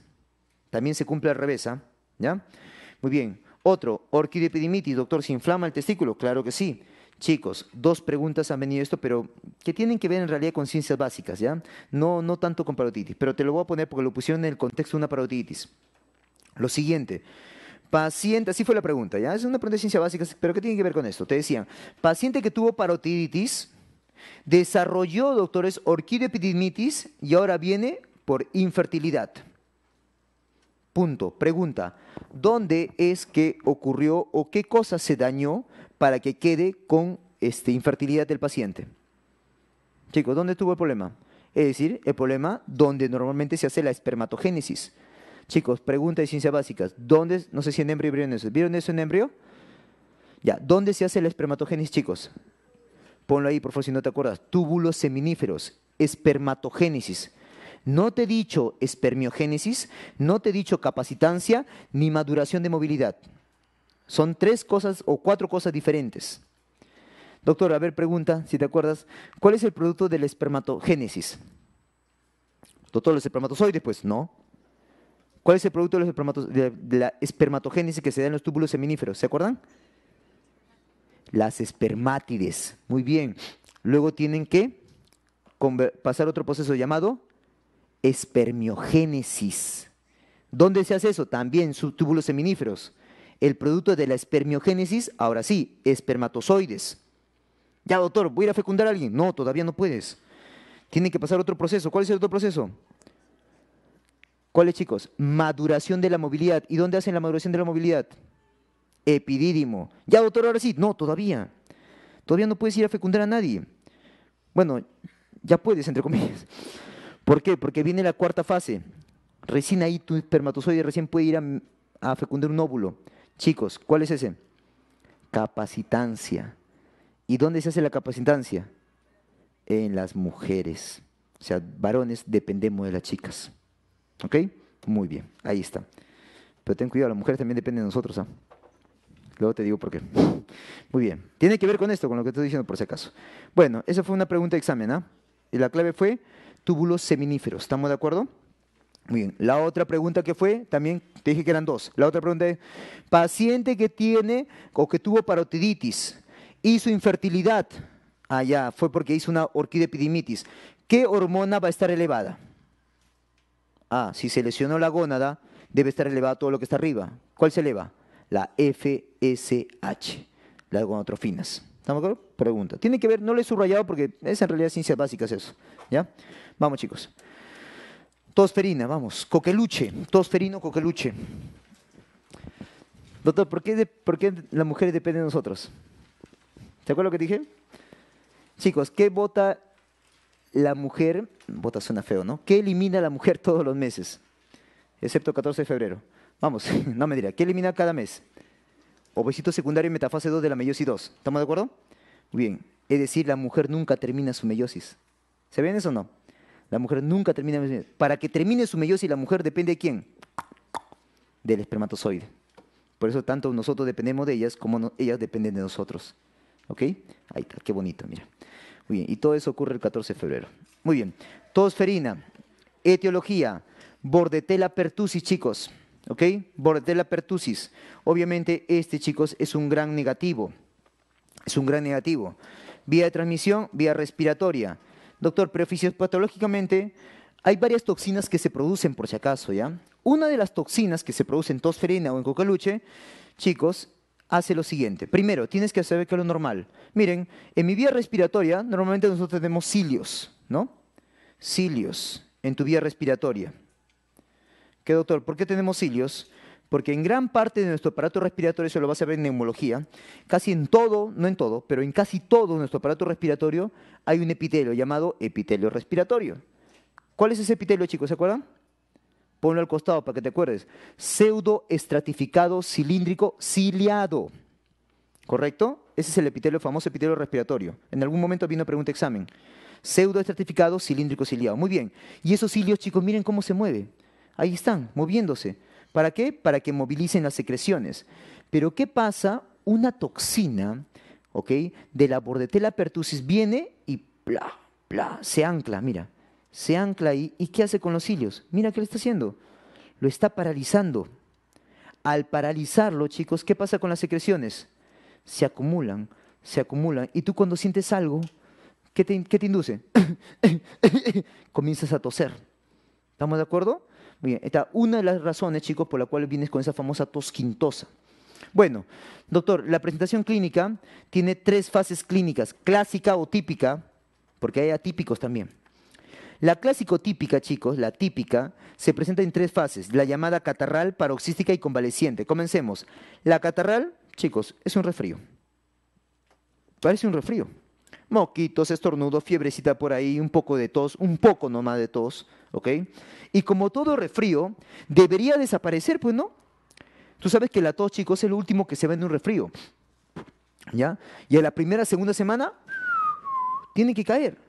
También se cumple al revés, ¿ah? ¿ya? Muy bien. Otro, orquidepidimitis, doctor, ¿se inflama el testículo? Claro que sí. Chicos, dos preguntas han venido esto, pero que tienen que ver en realidad con ciencias básicas, ¿ya? No, no tanto con parotiditis, pero te lo voy a poner porque lo pusieron en el contexto de una parotiditis. Lo siguiente, Paciente, así fue la pregunta, ¿ya? Es una pregunta de ciencia básica, pero ¿qué tiene que ver con esto? Te decían, paciente que tuvo parotiditis, desarrolló, doctores, orquideoepididimitis y ahora viene por infertilidad. Punto. Pregunta, ¿dónde es que ocurrió o qué cosa se dañó para que quede con este, infertilidad del paciente? Chicos, ¿dónde tuvo el problema? Es decir, el problema donde normalmente se hace la espermatogénesis. Chicos, pregunta de ciencias básicas. ¿Dónde, no sé si en embrión vieron eso, ¿vieron eso en embrio? Ya, ¿dónde se hace la espermatogénesis, chicos? Ponlo ahí, por favor, si no te acuerdas. Túbulos seminíferos, espermatogénesis. No te he dicho espermiogénesis, no te he dicho capacitancia, ni maduración de movilidad. Son tres cosas o cuatro cosas diferentes. Doctor, a ver, pregunta, si te acuerdas, ¿cuál es el producto de la espermatogénesis? Doctor, los espermatozoides, pues no. ¿Cuál es el producto de, la espermatogénesis que se da en los túbulos seminíferos? ¿Se acuerdan? Las espermátides. Muy bien. Luego tienen que pasar otro proceso llamado espermiogénesis. ¿Dónde se hace eso? También subtúbulos seminíferos. El producto de la espermiogénesis, ahora sí, espermatozoides. Ya, doctor, voy a ir a fecundar a alguien. No, todavía no puedes. Tienen que pasar otro proceso. ¿Cuál es el otro proceso? ¿Cuáles chicos? Maduración de la movilidad. ¿Y dónde hacen la maduración de la movilidad? Epidídimo. Ya, doctor, ahora sí. No, todavía. Todavía no puedes ir a fecundar a nadie. Bueno, ya puedes, entre comillas. ¿Por qué? Porque viene la cuarta fase. Recién ahí tu espermatozoide recién puede ir a, a fecundar un óvulo. Chicos, ¿cuál es ese? Capacitancia. ¿Y dónde se hace la capacitancia? En las mujeres. O sea, varones dependemos de las chicas. ¿Ok? Muy bien, ahí está. Pero ten cuidado, las mujeres también dependen de nosotros. ¿ah? Luego te digo por qué. Muy bien. Tiene que ver con esto, con lo que estoy diciendo por si acaso. Bueno, esa fue una pregunta de examen. ¿ah? Y la clave fue túbulos seminíferos. ¿Estamos de acuerdo? Muy bien. La otra pregunta que fue, también te dije que eran dos. La otra pregunta es, paciente que tiene o que tuvo parotiditis, Y su infertilidad. allá ah, fue porque hizo una orquidepidimitis. ¿Qué hormona va a estar elevada? Ah, si se lesionó la gónada, debe estar elevado todo lo que está arriba. ¿Cuál se eleva? La FSH, las gonotrofinas. ¿Estamos de acuerdo? Pregunta. Tiene que ver, no le he subrayado porque es en realidad ciencias básicas eso. ¿Ya? Vamos, chicos. Tosferina, vamos. Coqueluche. Tosferino, coqueluche. Doctor, ¿por qué, las mujeres dependen de nosotros? ¿Te acuerdas lo que dije? Chicos, ¿qué bota la mujer, bota suena feo, ¿no? ¿Qué elimina la mujer todos los meses? Excepto 14 de febrero. Vamos, no me dirá, ¿qué elimina cada mes? Ovocito secundario y metafase 2 de la meiosis 2. ¿Estamos de acuerdo? Bien, es decir, la mujer nunca termina su meiosis. ¿Se ven eso o no? La mujer nunca termina su meiosis. Para que termine su meiosis, la mujer depende de quién? Del espermatozoide. Por eso tanto nosotros dependemos de ellas como ellas dependen de nosotros. ¿Ok? Ahí está, qué bonito, mira. Muy bien, y todo eso ocurre el 14 de febrero. Muy bien, tosferina, etiología, bordetela pertusis, chicos. ¿Ok? Bordetela pertusis. Obviamente este, chicos, es un gran negativo. Es un gran negativo. Vía de transmisión, vía respiratoria. Doctor, pero patológicamente, hay varias toxinas que se producen por si acaso, ¿ya? Una de las toxinas que se producen en tosferina o en cocaluche, chicos, hace lo siguiente. Primero, tienes que saber que es lo normal. Miren, en mi vía respiratoria normalmente nosotros tenemos cilios, ¿no? Cilios en tu vía respiratoria. ¿Qué doctor? ¿Por qué tenemos cilios? Porque en gran parte de nuestro aparato respiratorio, eso lo vas a ver en neumología, casi en todo, no en todo, pero en casi todo nuestro aparato respiratorio hay un epitelio llamado epitelio respiratorio. ¿Cuál es ese epitelio, chicos? ¿Se acuerdan? ponlo al costado para que te acuerdes, pseudo estratificado cilíndrico ciliado. ¿Correcto? Ese es el epitelio, famoso epitelio respiratorio. En algún momento vino pregunta examen. Pseudo cilíndrico ciliado. Muy bien. Y esos cilios, chicos, miren cómo se mueve. Ahí están, moviéndose. ¿Para qué? Para que movilicen las secreciones. Pero ¿qué pasa? Una toxina, ¿ok? De la bordetela pertussis viene y bla, bla, se ancla, mira se ancla ahí y ¿qué hace con los cilios? Mira qué le está haciendo. Lo está paralizando. Al paralizarlo, chicos, ¿qué pasa con las secreciones? Se acumulan, se acumulan. Y tú cuando sientes algo, ¿qué te, induce? Comienzas a toser. ¿Estamos de acuerdo? Muy bien, está una de las razones, chicos, por la cual vienes con esa famosa tos quintosa. Bueno, doctor, la presentación clínica tiene tres fases clínicas, clásica o típica, porque hay atípicos también. La clásico-típica, chicos, la típica, se presenta en tres fases, la llamada catarral, paroxística y convaleciente. Comencemos. La catarral, chicos, es un resfrío. Parece un resfrío. Moquitos, estornudos, fiebrecita por ahí, un poco de tos, un poco nomás de tos, ¿ok? Y como todo refrío, debería desaparecer, pues no. Tú sabes que la tos, chicos, es lo último que se en un refrío. ¿Ya? Y a la primera, segunda semana, tiene que caer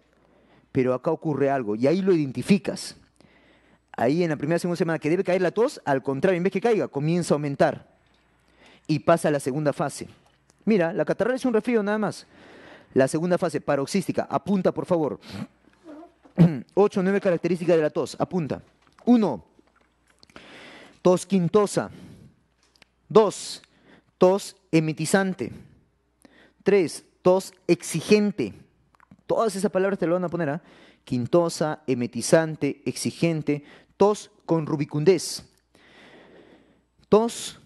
pero acá ocurre algo y ahí lo identificas. Ahí en la primera segunda semana que debe caer la tos, al contrario, en vez que caiga, comienza a aumentar y pasa a la segunda fase. Mira, la catarral es un resfrío nada más. La segunda fase, paroxística, apunta por favor. Ocho nueve características de la tos, apunta. Uno, Tos quintosa. Dos, Tos emitizante. Tres, Tos exigente. Todas esas palabras te lo van a poner, ¿ah? Quintosa, emetizante, exigente, tos con rubicundez, tos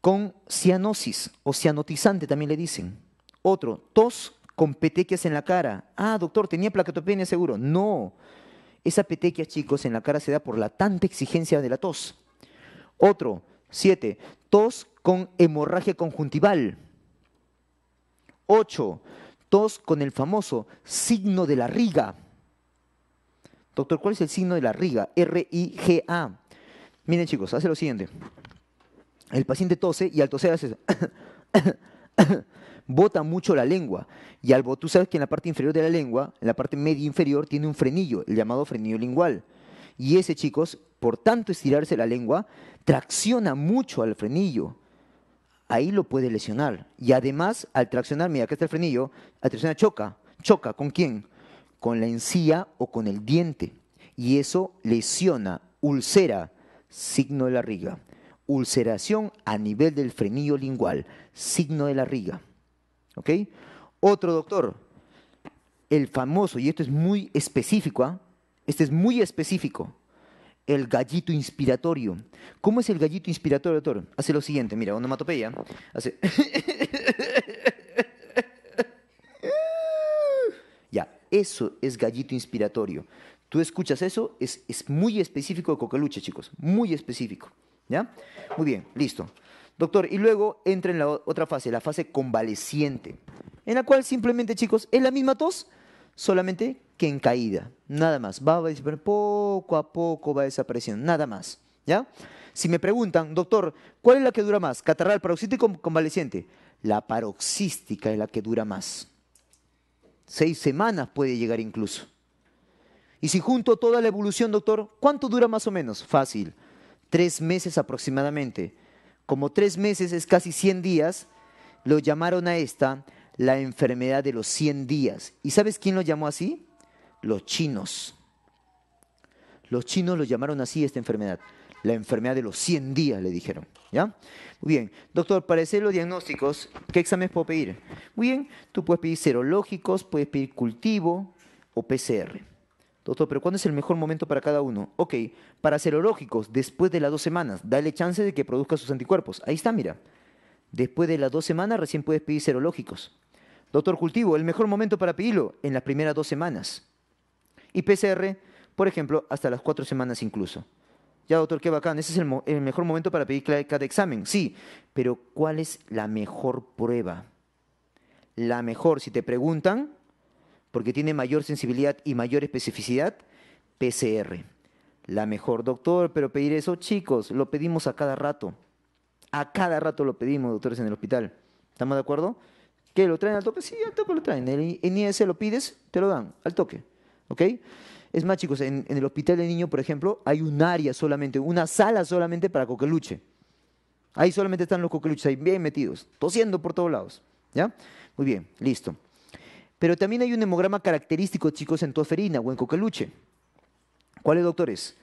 con cianosis o cianotizante también le dicen. Otro, tos con petequias en la cara. Ah, doctor, tenía placatopenia seguro. No, esa petequia, chicos, en la cara se da por la tanta exigencia de la tos. Otro, siete, tos con hemorragia conjuntival. Ocho, Tos con el famoso signo de la riga. Doctor, ¿cuál es el signo de la riga? R-I-G-A. Miren chicos, hace lo siguiente. El paciente tose y al toser hace Bota mucho la lengua. Y al tú sabes que en la parte inferior de la lengua, en la parte media inferior, tiene un frenillo, el llamado frenillo lingual. Y ese, chicos, por tanto estirarse la lengua, tracciona mucho al frenillo ahí lo puede lesionar. Y además, al traccionar, mira, acá está el frenillo, al traccionar choca. ¿Choca con quién? Con la encía o con el diente. Y eso lesiona, ulcera, signo de la riga. Ulceración a nivel del frenillo lingual, signo de la riga. ¿Ok? Otro doctor, el famoso, y esto es muy específico, ¿ah? este es muy específico, el gallito inspiratorio. ¿Cómo es el gallito inspiratorio, doctor? Hace lo siguiente, mira, onomatopeya. Hace... ya, eso es gallito inspiratorio. Tú escuchas eso, es, muy específico de coqueluche, chicos, muy específico. ¿Ya? Muy bien, listo. Doctor, y luego entra en la otra fase, la fase convaleciente, en la cual simplemente, chicos, es la misma tos, solamente que en caída. Nada más. Va a desaparecer poco a poco, va desapareciendo. Nada más. ¿Ya? Si me preguntan, doctor, ¿cuál es la que dura más? ¿Catarral paroxístico o convaleciente? La paroxística es la que dura más. Seis semanas puede llegar incluso. Y si junto toda la evolución, doctor, ¿cuánto dura más o menos? Fácil. Tres meses aproximadamente. Como tres meses es casi 100 días, lo llamaron a esta la enfermedad de los 100 días. ¿Y sabes quién lo llamó así? los chinos. Los chinos lo llamaron así esta enfermedad. La enfermedad de los 100 días, le dijeron. ¿Ya? Muy bien. Doctor, para hacer los diagnósticos, ¿qué exámenes puedo pedir? Muy bien. Tú puedes pedir serológicos, puedes pedir cultivo o PCR. Doctor, pero ¿cuándo es el mejor momento para cada uno? Ok, para serológicos, después de las dos semanas, dale chance de que produzca sus anticuerpos. Ahí está, mira. Después de las dos semanas recién puedes pedir serológicos. Doctor Cultivo, el mejor momento para pedirlo, en las primeras dos semanas y PCR, por ejemplo, hasta las cuatro semanas incluso. Ya, doctor, qué bacán, ese es el, mejor momento para pedir cada examen, sí, pero ¿cuál es la mejor prueba? La mejor, si te preguntan, porque tiene mayor sensibilidad y mayor especificidad, PCR. La mejor, doctor, pero pedir eso, chicos, lo pedimos a cada rato. A cada rato lo pedimos, doctores, en el hospital. ¿Estamos de acuerdo? ¿Qué, lo traen al toque, sí, al toque lo traen. El INS lo pides, te lo dan, al toque. ¿ok? Es más, chicos, en, el hospital de niño, por ejemplo, hay un área solamente, una sala solamente para coqueluche. Ahí solamente están los coqueluches, ahí bien metidos, tosiendo por todos lados, ¿ya? Muy bien, listo. Pero también hay un hemograma característico, chicos, en tosferina o en coqueluche. ¿Cuál es, doctores?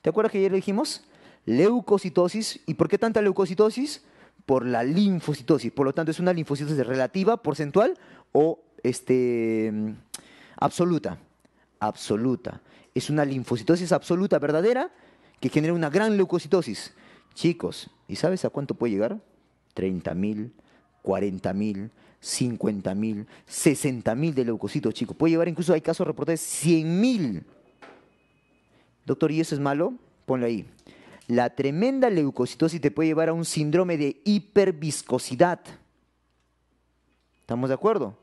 ¿Te acuerdas que ayer le dijimos? Leucocitosis. ¿Y por qué tanta leucocitosis? Por la linfocitosis. Por lo tanto, es una linfocitosis relativa, porcentual o este, mm, absoluta absoluta. Es una linfocitosis absoluta verdadera que genera una gran leucocitosis. Chicos, ¿y sabes a cuánto puede llegar? 30.000, 40.000, 50.000, 60.000 de leucocitos, chicos. Puede llevar incluso, hay casos reportados, 100.000. Doctor, ¿y eso es malo? Ponlo ahí. La tremenda leucocitosis te puede llevar a un síndrome de hiperviscosidad. ¿Estamos de acuerdo?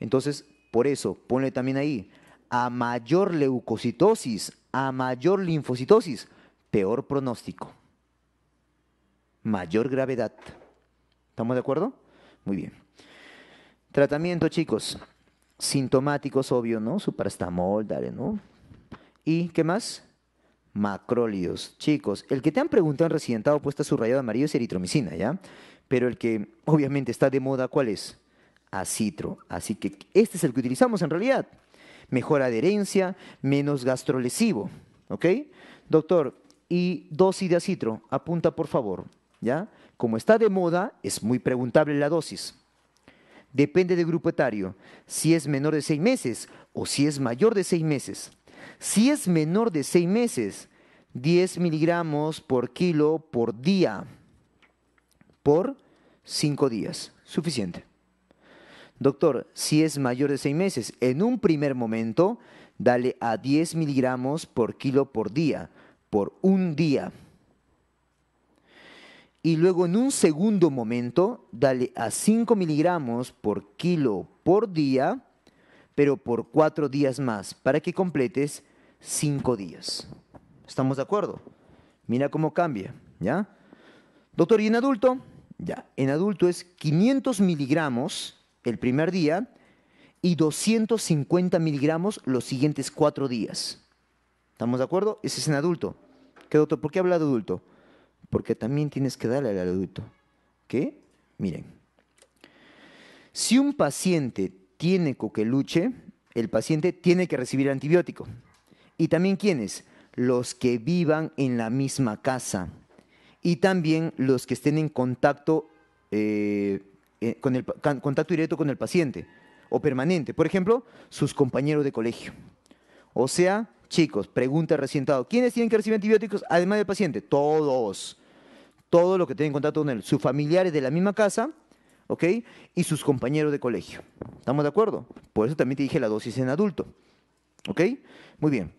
Entonces, por eso, ponle también ahí, a mayor leucocitosis, a mayor linfocitosis, peor pronóstico, mayor gravedad. ¿Estamos de acuerdo? Muy bien. Tratamiento, chicos. Sintomáticos, obvio, ¿no? suprastamol, dale, ¿no? ¿Y qué más? Macrólidos. Chicos, el que te han preguntado en residentado puesta su rayado amarillo es eritromicina, ¿ya? Pero el que obviamente está de moda, ¿cuál es? Acitro. Así que este es el que utilizamos en realidad mejor adherencia, menos gastrolesivo. ¿Ok? Doctor, y dosis de acitro, apunta por favor, ¿ya? Como está de moda, es muy preguntable la dosis. Depende del grupo etario, si es menor de seis meses o si es mayor de seis meses. Si es menor de seis meses, 10 miligramos por kilo por día por cinco días. Suficiente. Doctor, si es mayor de seis meses, en un primer momento, dale a 10 miligramos por kilo por día, por un día. Y luego en un segundo momento, dale a 5 miligramos por kilo por día, pero por cuatro días más, para que completes cinco días. ¿Estamos de acuerdo? Mira cómo cambia, ¿ya? Doctor, ¿y en adulto? Ya, en adulto es 500 miligramos el primer día y 250 miligramos los siguientes cuatro días. ¿Estamos de acuerdo? Ese es en adulto. ¿Qué doctor? ¿Por qué habla de adulto? Porque también tienes que darle al adulto. ¿Qué? Miren. Si un paciente tiene coqueluche, el paciente tiene que recibir antibiótico. Y también quiénes? Los que vivan en la misma casa. Y también los que estén en contacto eh, eh, con el contacto directo con el paciente o permanente. Por ejemplo, sus compañeros de colegio. O sea, chicos, pregunta recientado. ¿quiénes tienen que recibir antibióticos además del paciente? Todos. Todos los que tienen contacto con él. Sus familiares de la misma casa, ¿ok? Y sus compañeros de colegio. ¿Estamos de acuerdo? Por eso también te dije la dosis en adulto. ¿Ok? Muy bien.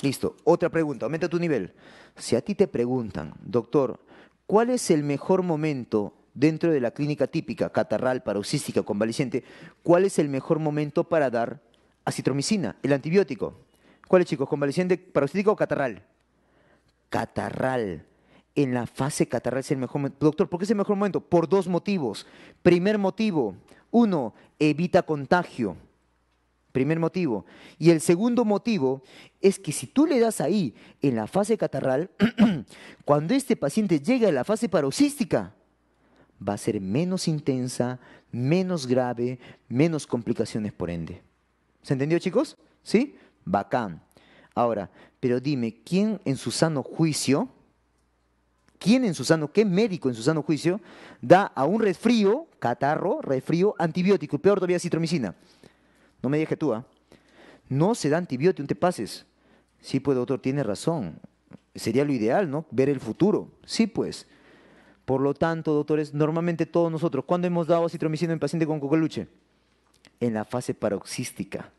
Listo. Otra pregunta, aumenta tu nivel. Si a ti te preguntan, doctor, ¿cuál es el mejor momento dentro de la clínica típica, catarral, paroxística, convaleciente, ¿cuál es el mejor momento para dar acitromicina, el antibiótico? ¿Cuál es, chicos? ¿Convaleciente, paroxística o catarral? Catarral. En la fase catarral es el mejor momento. Doctor, ¿por qué es el mejor momento? Por dos motivos. Primer motivo, uno, evita contagio. Primer motivo. Y el segundo motivo es que si tú le das ahí, en la fase catarral, cuando este paciente llega a la fase paroxística, va a ser menos intensa, menos grave, menos complicaciones por ende. ¿Se entendió, chicos? ¿Sí? Bacán. Ahora, pero dime, ¿quién en su sano juicio, quién en su sano, qué médico en su sano juicio da a un resfrío, catarro, resfrío, antibiótico, peor todavía citromicina? No me digas que tú, ¿ah? No se da antibiótico, no te pases. Sí, pues, doctor, tiene razón. Sería lo ideal, ¿no? Ver el futuro. Sí, pues. Por lo tanto, doctores, normalmente todos nosotros, ¿cuándo hemos dado citromicina en paciente con coqueluche? En la fase paroxística.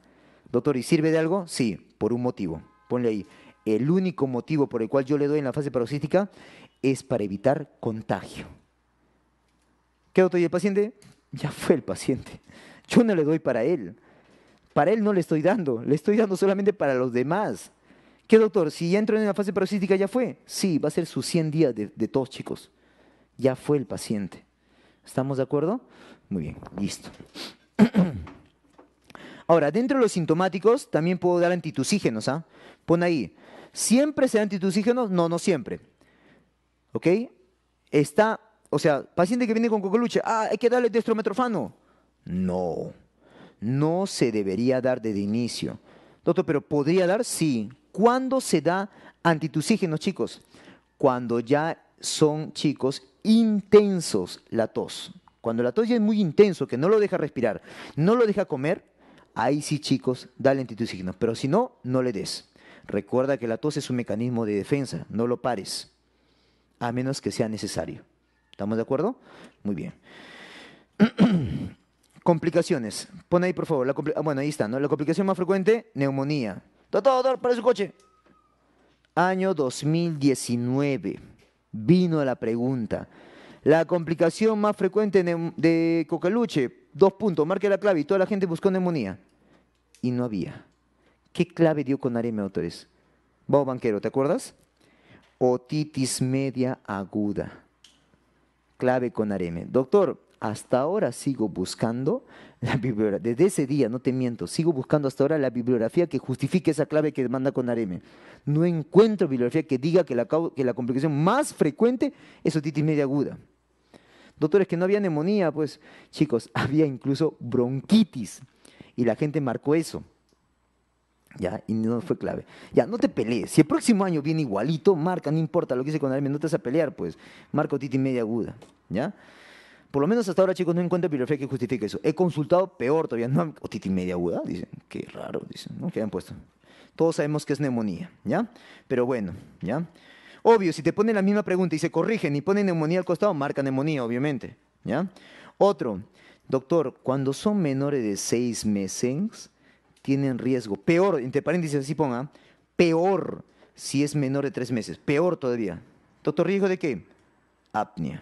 Doctor, ¿y sirve de algo? Sí, por un motivo. Ponle ahí. El único motivo por el cual yo le doy en la fase paroxística es para evitar contagio. ¿Qué doctor? ¿Y el paciente? Ya fue el paciente. Yo no le doy para él. Para él no le estoy dando, le estoy dando solamente para los demás. ¿Qué doctor? Si entro en la fase paroxística ya fue. Sí, va a ser sus 100 días de, de chicos. Ya fue el paciente. ¿Estamos de acuerdo? Muy bien, listo. Ahora, dentro de los sintomáticos también puedo dar antitusígenos. ¿ah? Pon ahí, ¿siempre se da antitusígenos? No, no siempre. ¿Ok? Está, o sea, paciente que viene con coqueluche, ah, hay que darle destrometrofano. No, no se debería dar desde inicio. Doctor, ¿pero podría dar? Sí. ¿Cuándo se da antitusígenos, chicos? Cuando ya son chicos intensos la tos. Cuando la tos ya es muy intenso, que no lo deja respirar, no lo deja comer, ahí sí, chicos, dale signo Pero si no, no le des. Recuerda que la tos es un mecanismo de defensa, no lo pares, a menos que sea necesario. ¿Estamos de acuerdo? Muy bien. Complicaciones. Pon ahí, por favor. Ah, bueno, ahí está, ¿no? La complicación más frecuente, neumonía. Doctor, doctor, para su coche. Año 2019 vino la pregunta. La complicación más frecuente de Cocaluche, dos puntos, marque la clave y toda la gente buscó neumonía. Y no había. ¿Qué clave dio con Areme Autores? Vamos, Banquero, ¿te acuerdas? Otitis media aguda. Clave con Areme. Doctor, hasta ahora sigo buscando la bibliografía, desde ese día, no te miento, sigo buscando hasta ahora la bibliografía que justifique esa clave que demanda con Areme. No encuentro bibliografía que diga que la, complicación más frecuente es otitis media aguda. Doctores, que no había neumonía, pues chicos, había incluso bronquitis y la gente marcó eso. Ya, y no fue clave. Ya, no te pelees. Si el próximo año viene igualito, marca, no importa lo que hice con Areme, no te vas a pelear, pues. Marca otitis media aguda. ¿Ya? por lo menos hasta ahora, chicos, no encuentro bibliografía que justifique eso. He consultado peor todavía, no, media aguda, dicen, qué raro, dicen, ¿no? Que han puesto. Todos sabemos que es neumonía, ¿ya? Pero bueno, ¿ya? Obvio, si te ponen la misma pregunta y se corrigen y ponen neumonía al costado, marca neumonía, obviamente, ¿ya? Otro, doctor, cuando son menores de seis meses, tienen riesgo. Peor, entre paréntesis así ponga, peor si es menor de tres meses, peor todavía. Doctor, ¿riesgo de qué? Apnea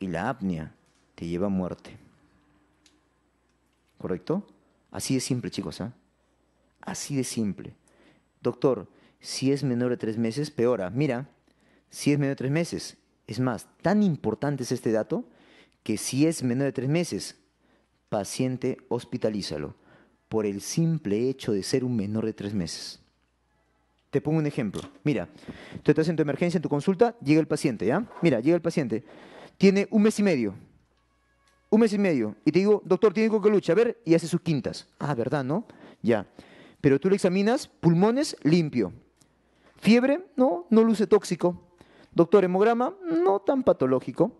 y la apnea te lleva a muerte. ¿Correcto? Así de simple, chicos. ¿ah? Así de simple. Doctor, si es menor de tres meses, peora. ¿ah? Mira, si es menor de tres meses. Es más, tan importante es este dato que si es menor de tres meses, paciente hospitalízalo por el simple hecho de ser un menor de tres meses. Te pongo un ejemplo. Mira, tú estás en tu emergencia, en tu consulta, llega el paciente, ¿ya? Mira, llega el paciente tiene un mes y medio. Un mes y medio. Y te digo, doctor, tiene luchar, a ver, y hace sus quintas. Ah, ¿verdad, no? Ya. Pero tú le examinas, pulmones limpio. Fiebre, no, no luce tóxico. Doctor, hemograma, no tan patológico.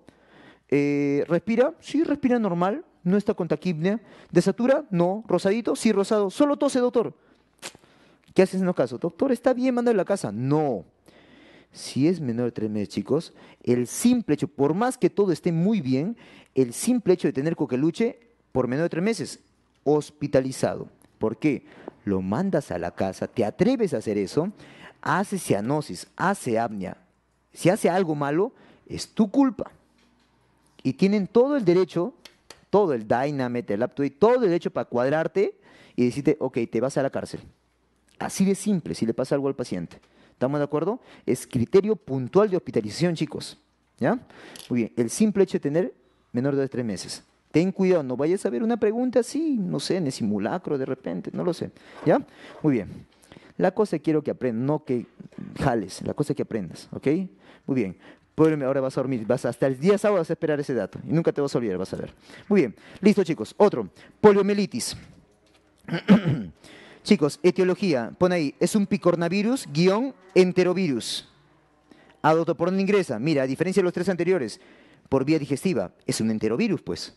Eh, respira, sí, respira normal, no está con taquipnea. Desatura, no. Rosadito, sí, rosado. Solo tose, doctor. ¿Qué haces en los casos? Doctor, está bien, manda a la casa. No si es menor de tres meses, chicos, el simple hecho, por más que todo esté muy bien, el simple hecho de tener coqueluche por menor de tres meses, hospitalizado. ¿Por qué? Lo mandas a la casa, te atreves a hacer eso, hace cianosis, hace apnea. Si hace algo malo, es tu culpa. Y tienen todo el derecho, todo el Dynamite, el y todo el derecho para cuadrarte y decirte, ok, te vas a la cárcel. Así de simple, si le pasa algo al paciente. ¿Estamos de acuerdo? Es criterio puntual de hospitalización, chicos. ¿Ya? Muy bien, el simple hecho de tener menor de tres meses. Ten cuidado, no vayas a ver una pregunta así, no sé, en el simulacro de repente, no lo sé. ¿Ya? Muy bien. La cosa que quiero que aprendas, no que jales, la cosa que aprendas, ¿ok? Muy bien. ahora vas a dormir, vas hasta el día sábado vas a esperar ese dato y nunca te vas a olvidar, vas a ver. Muy bien, listo chicos, otro, poliomielitis. Chicos, etiología, pon ahí, es un picornavirus guión enterovirus. Adopto, ¿por dónde ingresa? Mira, a diferencia de los tres anteriores, por vía digestiva, es un enterovirus, pues.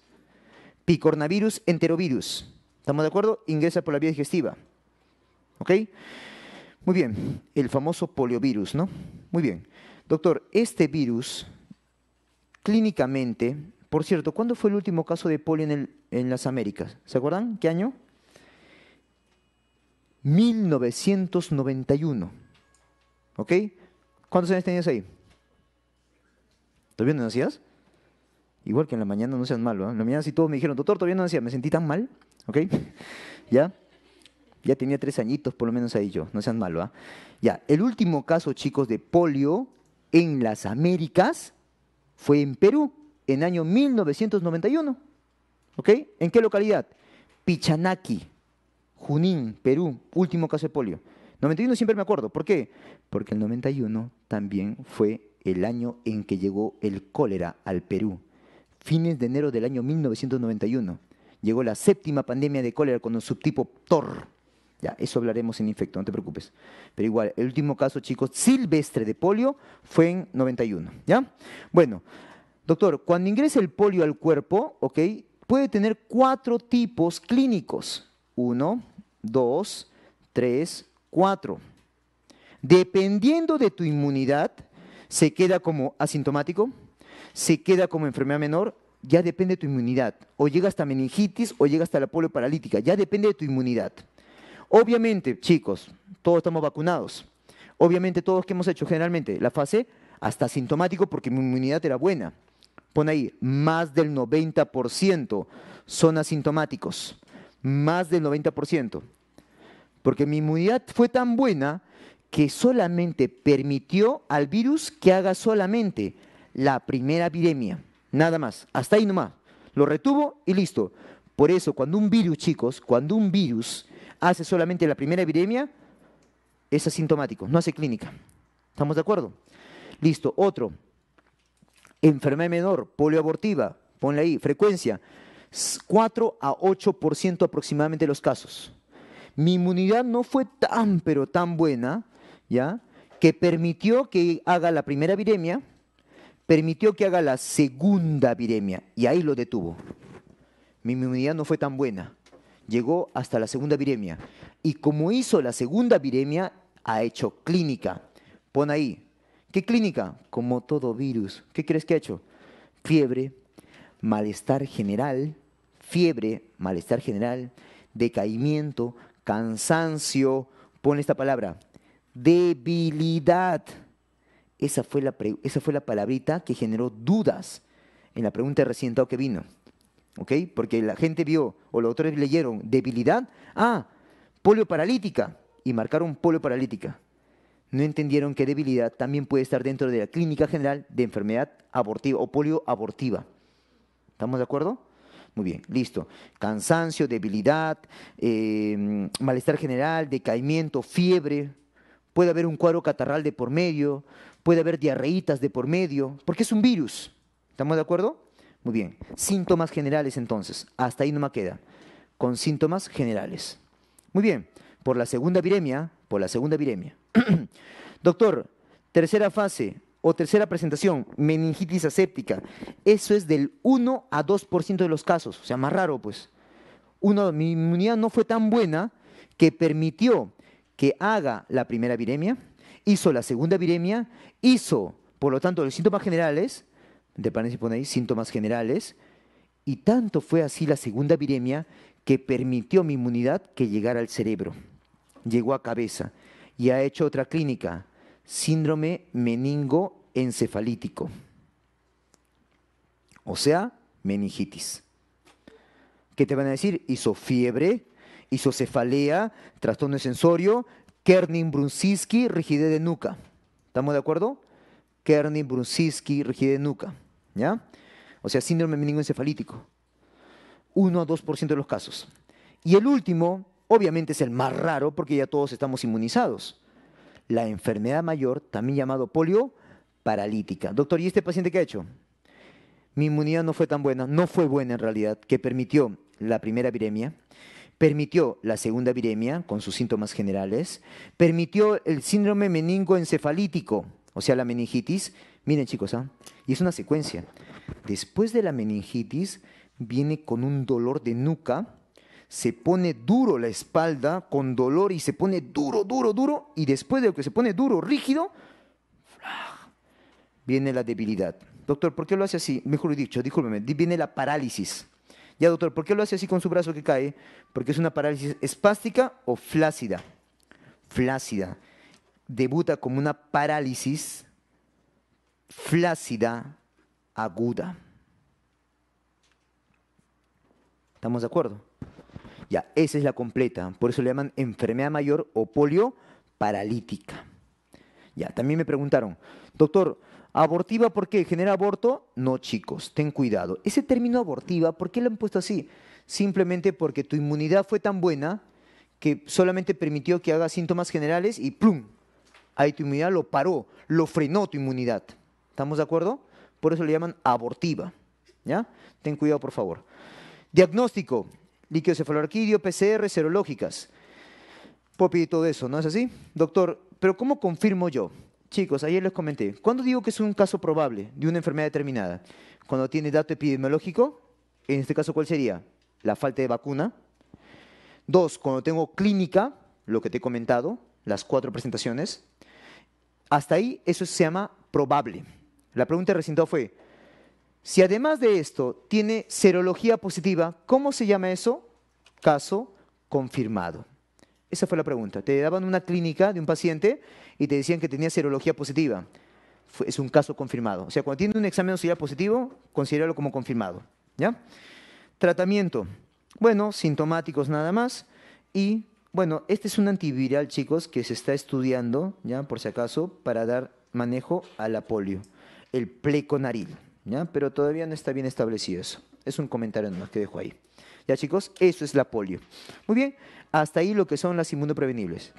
Picornavirus, enterovirus. ¿Estamos de acuerdo? Ingresa por la vía digestiva. ¿Ok? Muy bien, el famoso poliovirus, ¿no? Muy bien. Doctor, este virus, clínicamente, por cierto, ¿cuándo fue el último caso de polio en, en las Américas? ¿Se acuerdan? ¿Qué año? 1991. ¿Ok? ¿Cuántos años tenías ahí? ¿Todavía no nacías? Igual que en la mañana, no sean malo. ¿no? ¿eh? En la mañana sí todos me dijeron, doctor, todavía no decías? Me sentí tan mal. ¿Ok? ¿Ya? Ya tenía tres añitos por lo menos ahí yo. No sean malo. ¿ah? Ya, el último caso, chicos, de polio en las Américas fue en Perú, en año 1991. ¿Ok? ¿En qué localidad? Pichanaki. Junín, Perú, último caso de polio. 91 siempre me acuerdo. ¿Por qué? Porque el 91 también fue el año en que llegó el cólera al Perú. Fines de enero del año 1991. Llegó la séptima pandemia de cólera con un subtipo TOR. Ya, eso hablaremos en infecto, no te preocupes. Pero igual, el último caso, chicos, silvestre de polio fue en 91. ¿Ya? Bueno, doctor, cuando ingresa el polio al cuerpo, ¿ok? Puede tener cuatro tipos clínicos. Uno, Dos, tres, cuatro. Dependiendo de tu inmunidad, se queda como asintomático, se queda como enfermedad menor, ya depende de tu inmunidad. O llega hasta meningitis o llega hasta la polio paralítica, ya depende de tu inmunidad. Obviamente, chicos, todos estamos vacunados. Obviamente, todos que hemos hecho generalmente la fase hasta asintomático porque mi inmunidad era buena. Pon ahí, más del 90% son asintomáticos más del 90%, porque mi inmunidad fue tan buena que solamente permitió al virus que haga solamente la primera viremia. nada más, hasta ahí nomás, lo retuvo y listo. Por eso, cuando un virus, chicos, cuando un virus hace solamente la primera viremia, es asintomático, no hace clínica. ¿Estamos de acuerdo? Listo, otro. Enfermedad menor, polioabortiva, ponle ahí, frecuencia, 4 a 8% aproximadamente los casos. Mi inmunidad no fue tan, pero tan buena, ¿ya? Que permitió que haga la primera viremia, permitió que haga la segunda viremia, y ahí lo detuvo. Mi inmunidad no fue tan buena, llegó hasta la segunda viremia. Y como hizo la segunda viremia, ha hecho clínica. Pon ahí, ¿qué clínica? Como todo virus, ¿qué crees que ha hecho? Fiebre, malestar general, fiebre, malestar general, decaimiento, cansancio, pone esta palabra, debilidad. Esa fue, la esa fue la palabrita que generó dudas en la pregunta recién que vino. ¿Ok? Porque la gente vio, o los autores leyeron, debilidad, ah, polio paralítica, y marcaron polio paralítica. No entendieron que debilidad también puede estar dentro de la clínica general de enfermedad abortiva o polio abortiva. ¿Estamos de acuerdo? Muy bien, listo. Cansancio, debilidad, em, malestar general, decaimiento, fiebre. Puede haber un cuadro catarral de por medio, puede haber diarreitas de por medio, porque es un virus. ¿Estamos de acuerdo? Muy bien. Síntomas generales entonces. Hasta ahí no me queda. Con síntomas generales. Muy bien. Por la segunda viremia, por la segunda viremia. Doctor, tercera fase, o tercera presentación, meningitis aséptica. Eso es del 1 a 2% de los casos, o sea, más raro pues. mi inmunidad no fue tan buena que permitió que haga la primera viremia, hizo la segunda viremia, hizo, por lo tanto, los síntomas generales, de si pone ahí, síntomas generales, y tanto fue así la segunda viremia que permitió mi inmunidad que llegara al cerebro, llegó a cabeza y ha hecho otra clínica, síndrome meningoencefalítico, o sea, meningitis. ¿Qué te van a decir? Hizo fiebre, hizo cefalea, trastorno sensorio, kernin brunsiski rigidez de nuca. ¿Estamos de acuerdo? kernin brunsiski rigidez de nuca. ¿Ya? O sea, síndrome meningoencefalítico. 1 a 2% de los casos. Y el último, obviamente, es el más raro porque ya todos estamos inmunizados la enfermedad mayor, también llamado polio paralítica. Doctor, ¿y este paciente qué ha hecho? Mi inmunidad no fue tan buena, no fue buena en realidad, que permitió la primera viremia, permitió la segunda viremia con sus síntomas generales, permitió el síndrome meningoencefalítico, o sea, la meningitis. Miren chicos, ¿ah? y es una secuencia. Después de la meningitis viene con un dolor de nuca, se pone duro la espalda con dolor y se pone duro, duro, duro, y después de lo que se pone duro, rígido, viene la debilidad. Doctor, ¿por qué lo hace así? Mejor dicho, discúlpeme, viene la parálisis. Ya, doctor, ¿por qué lo hace así con su brazo que cae? Porque es una parálisis espástica o flácida. Flácida. Debuta como una parálisis flácida aguda. ¿Estamos de acuerdo? Ya, esa es la completa. Por eso le llaman enfermedad mayor o polio paralítica. Ya, también me preguntaron, doctor, ¿abortiva por qué? ¿Genera aborto? No, chicos, ten cuidado. Ese término abortiva, ¿por qué lo han puesto así? Simplemente porque tu inmunidad fue tan buena que solamente permitió que haga síntomas generales y ¡plum! Ahí tu inmunidad lo paró, lo frenó tu inmunidad. ¿Estamos de acuerdo? Por eso le llaman abortiva. ¿Ya? Ten cuidado, por favor. Diagnóstico líquido cefalorquídeo, PCR, serológicas. Popi y todo eso, ¿no es así? Doctor, pero ¿cómo confirmo yo? Chicos, ayer les comenté, ¿cuándo digo que es un caso probable de una enfermedad determinada? Cuando tiene dato epidemiológico, en este caso, ¿cuál sería? La falta de vacuna. Dos, cuando tengo clínica, lo que te he comentado, las cuatro presentaciones. Hasta ahí, eso se llama probable. La pregunta recinto fue, si además de esto tiene serología positiva, ¿cómo se llama eso? Caso confirmado. Esa fue la pregunta. Te daban una clínica de un paciente y te decían que tenía serología positiva. Es un caso confirmado. O sea, cuando tiene un examen auxiliar positivo, considéralo como confirmado. ¿Ya? Tratamiento. Bueno, sintomáticos nada más. Y bueno, este es un antiviral, chicos, que se está estudiando, ya por si acaso, para dar manejo a la polio, el pleconaril. Pero todavía no está bien establecido eso. Es un comentario nomás que dejo ahí. Ya chicos, eso es la polio. Muy bien, hasta ahí lo que son las inmunoprevenibles.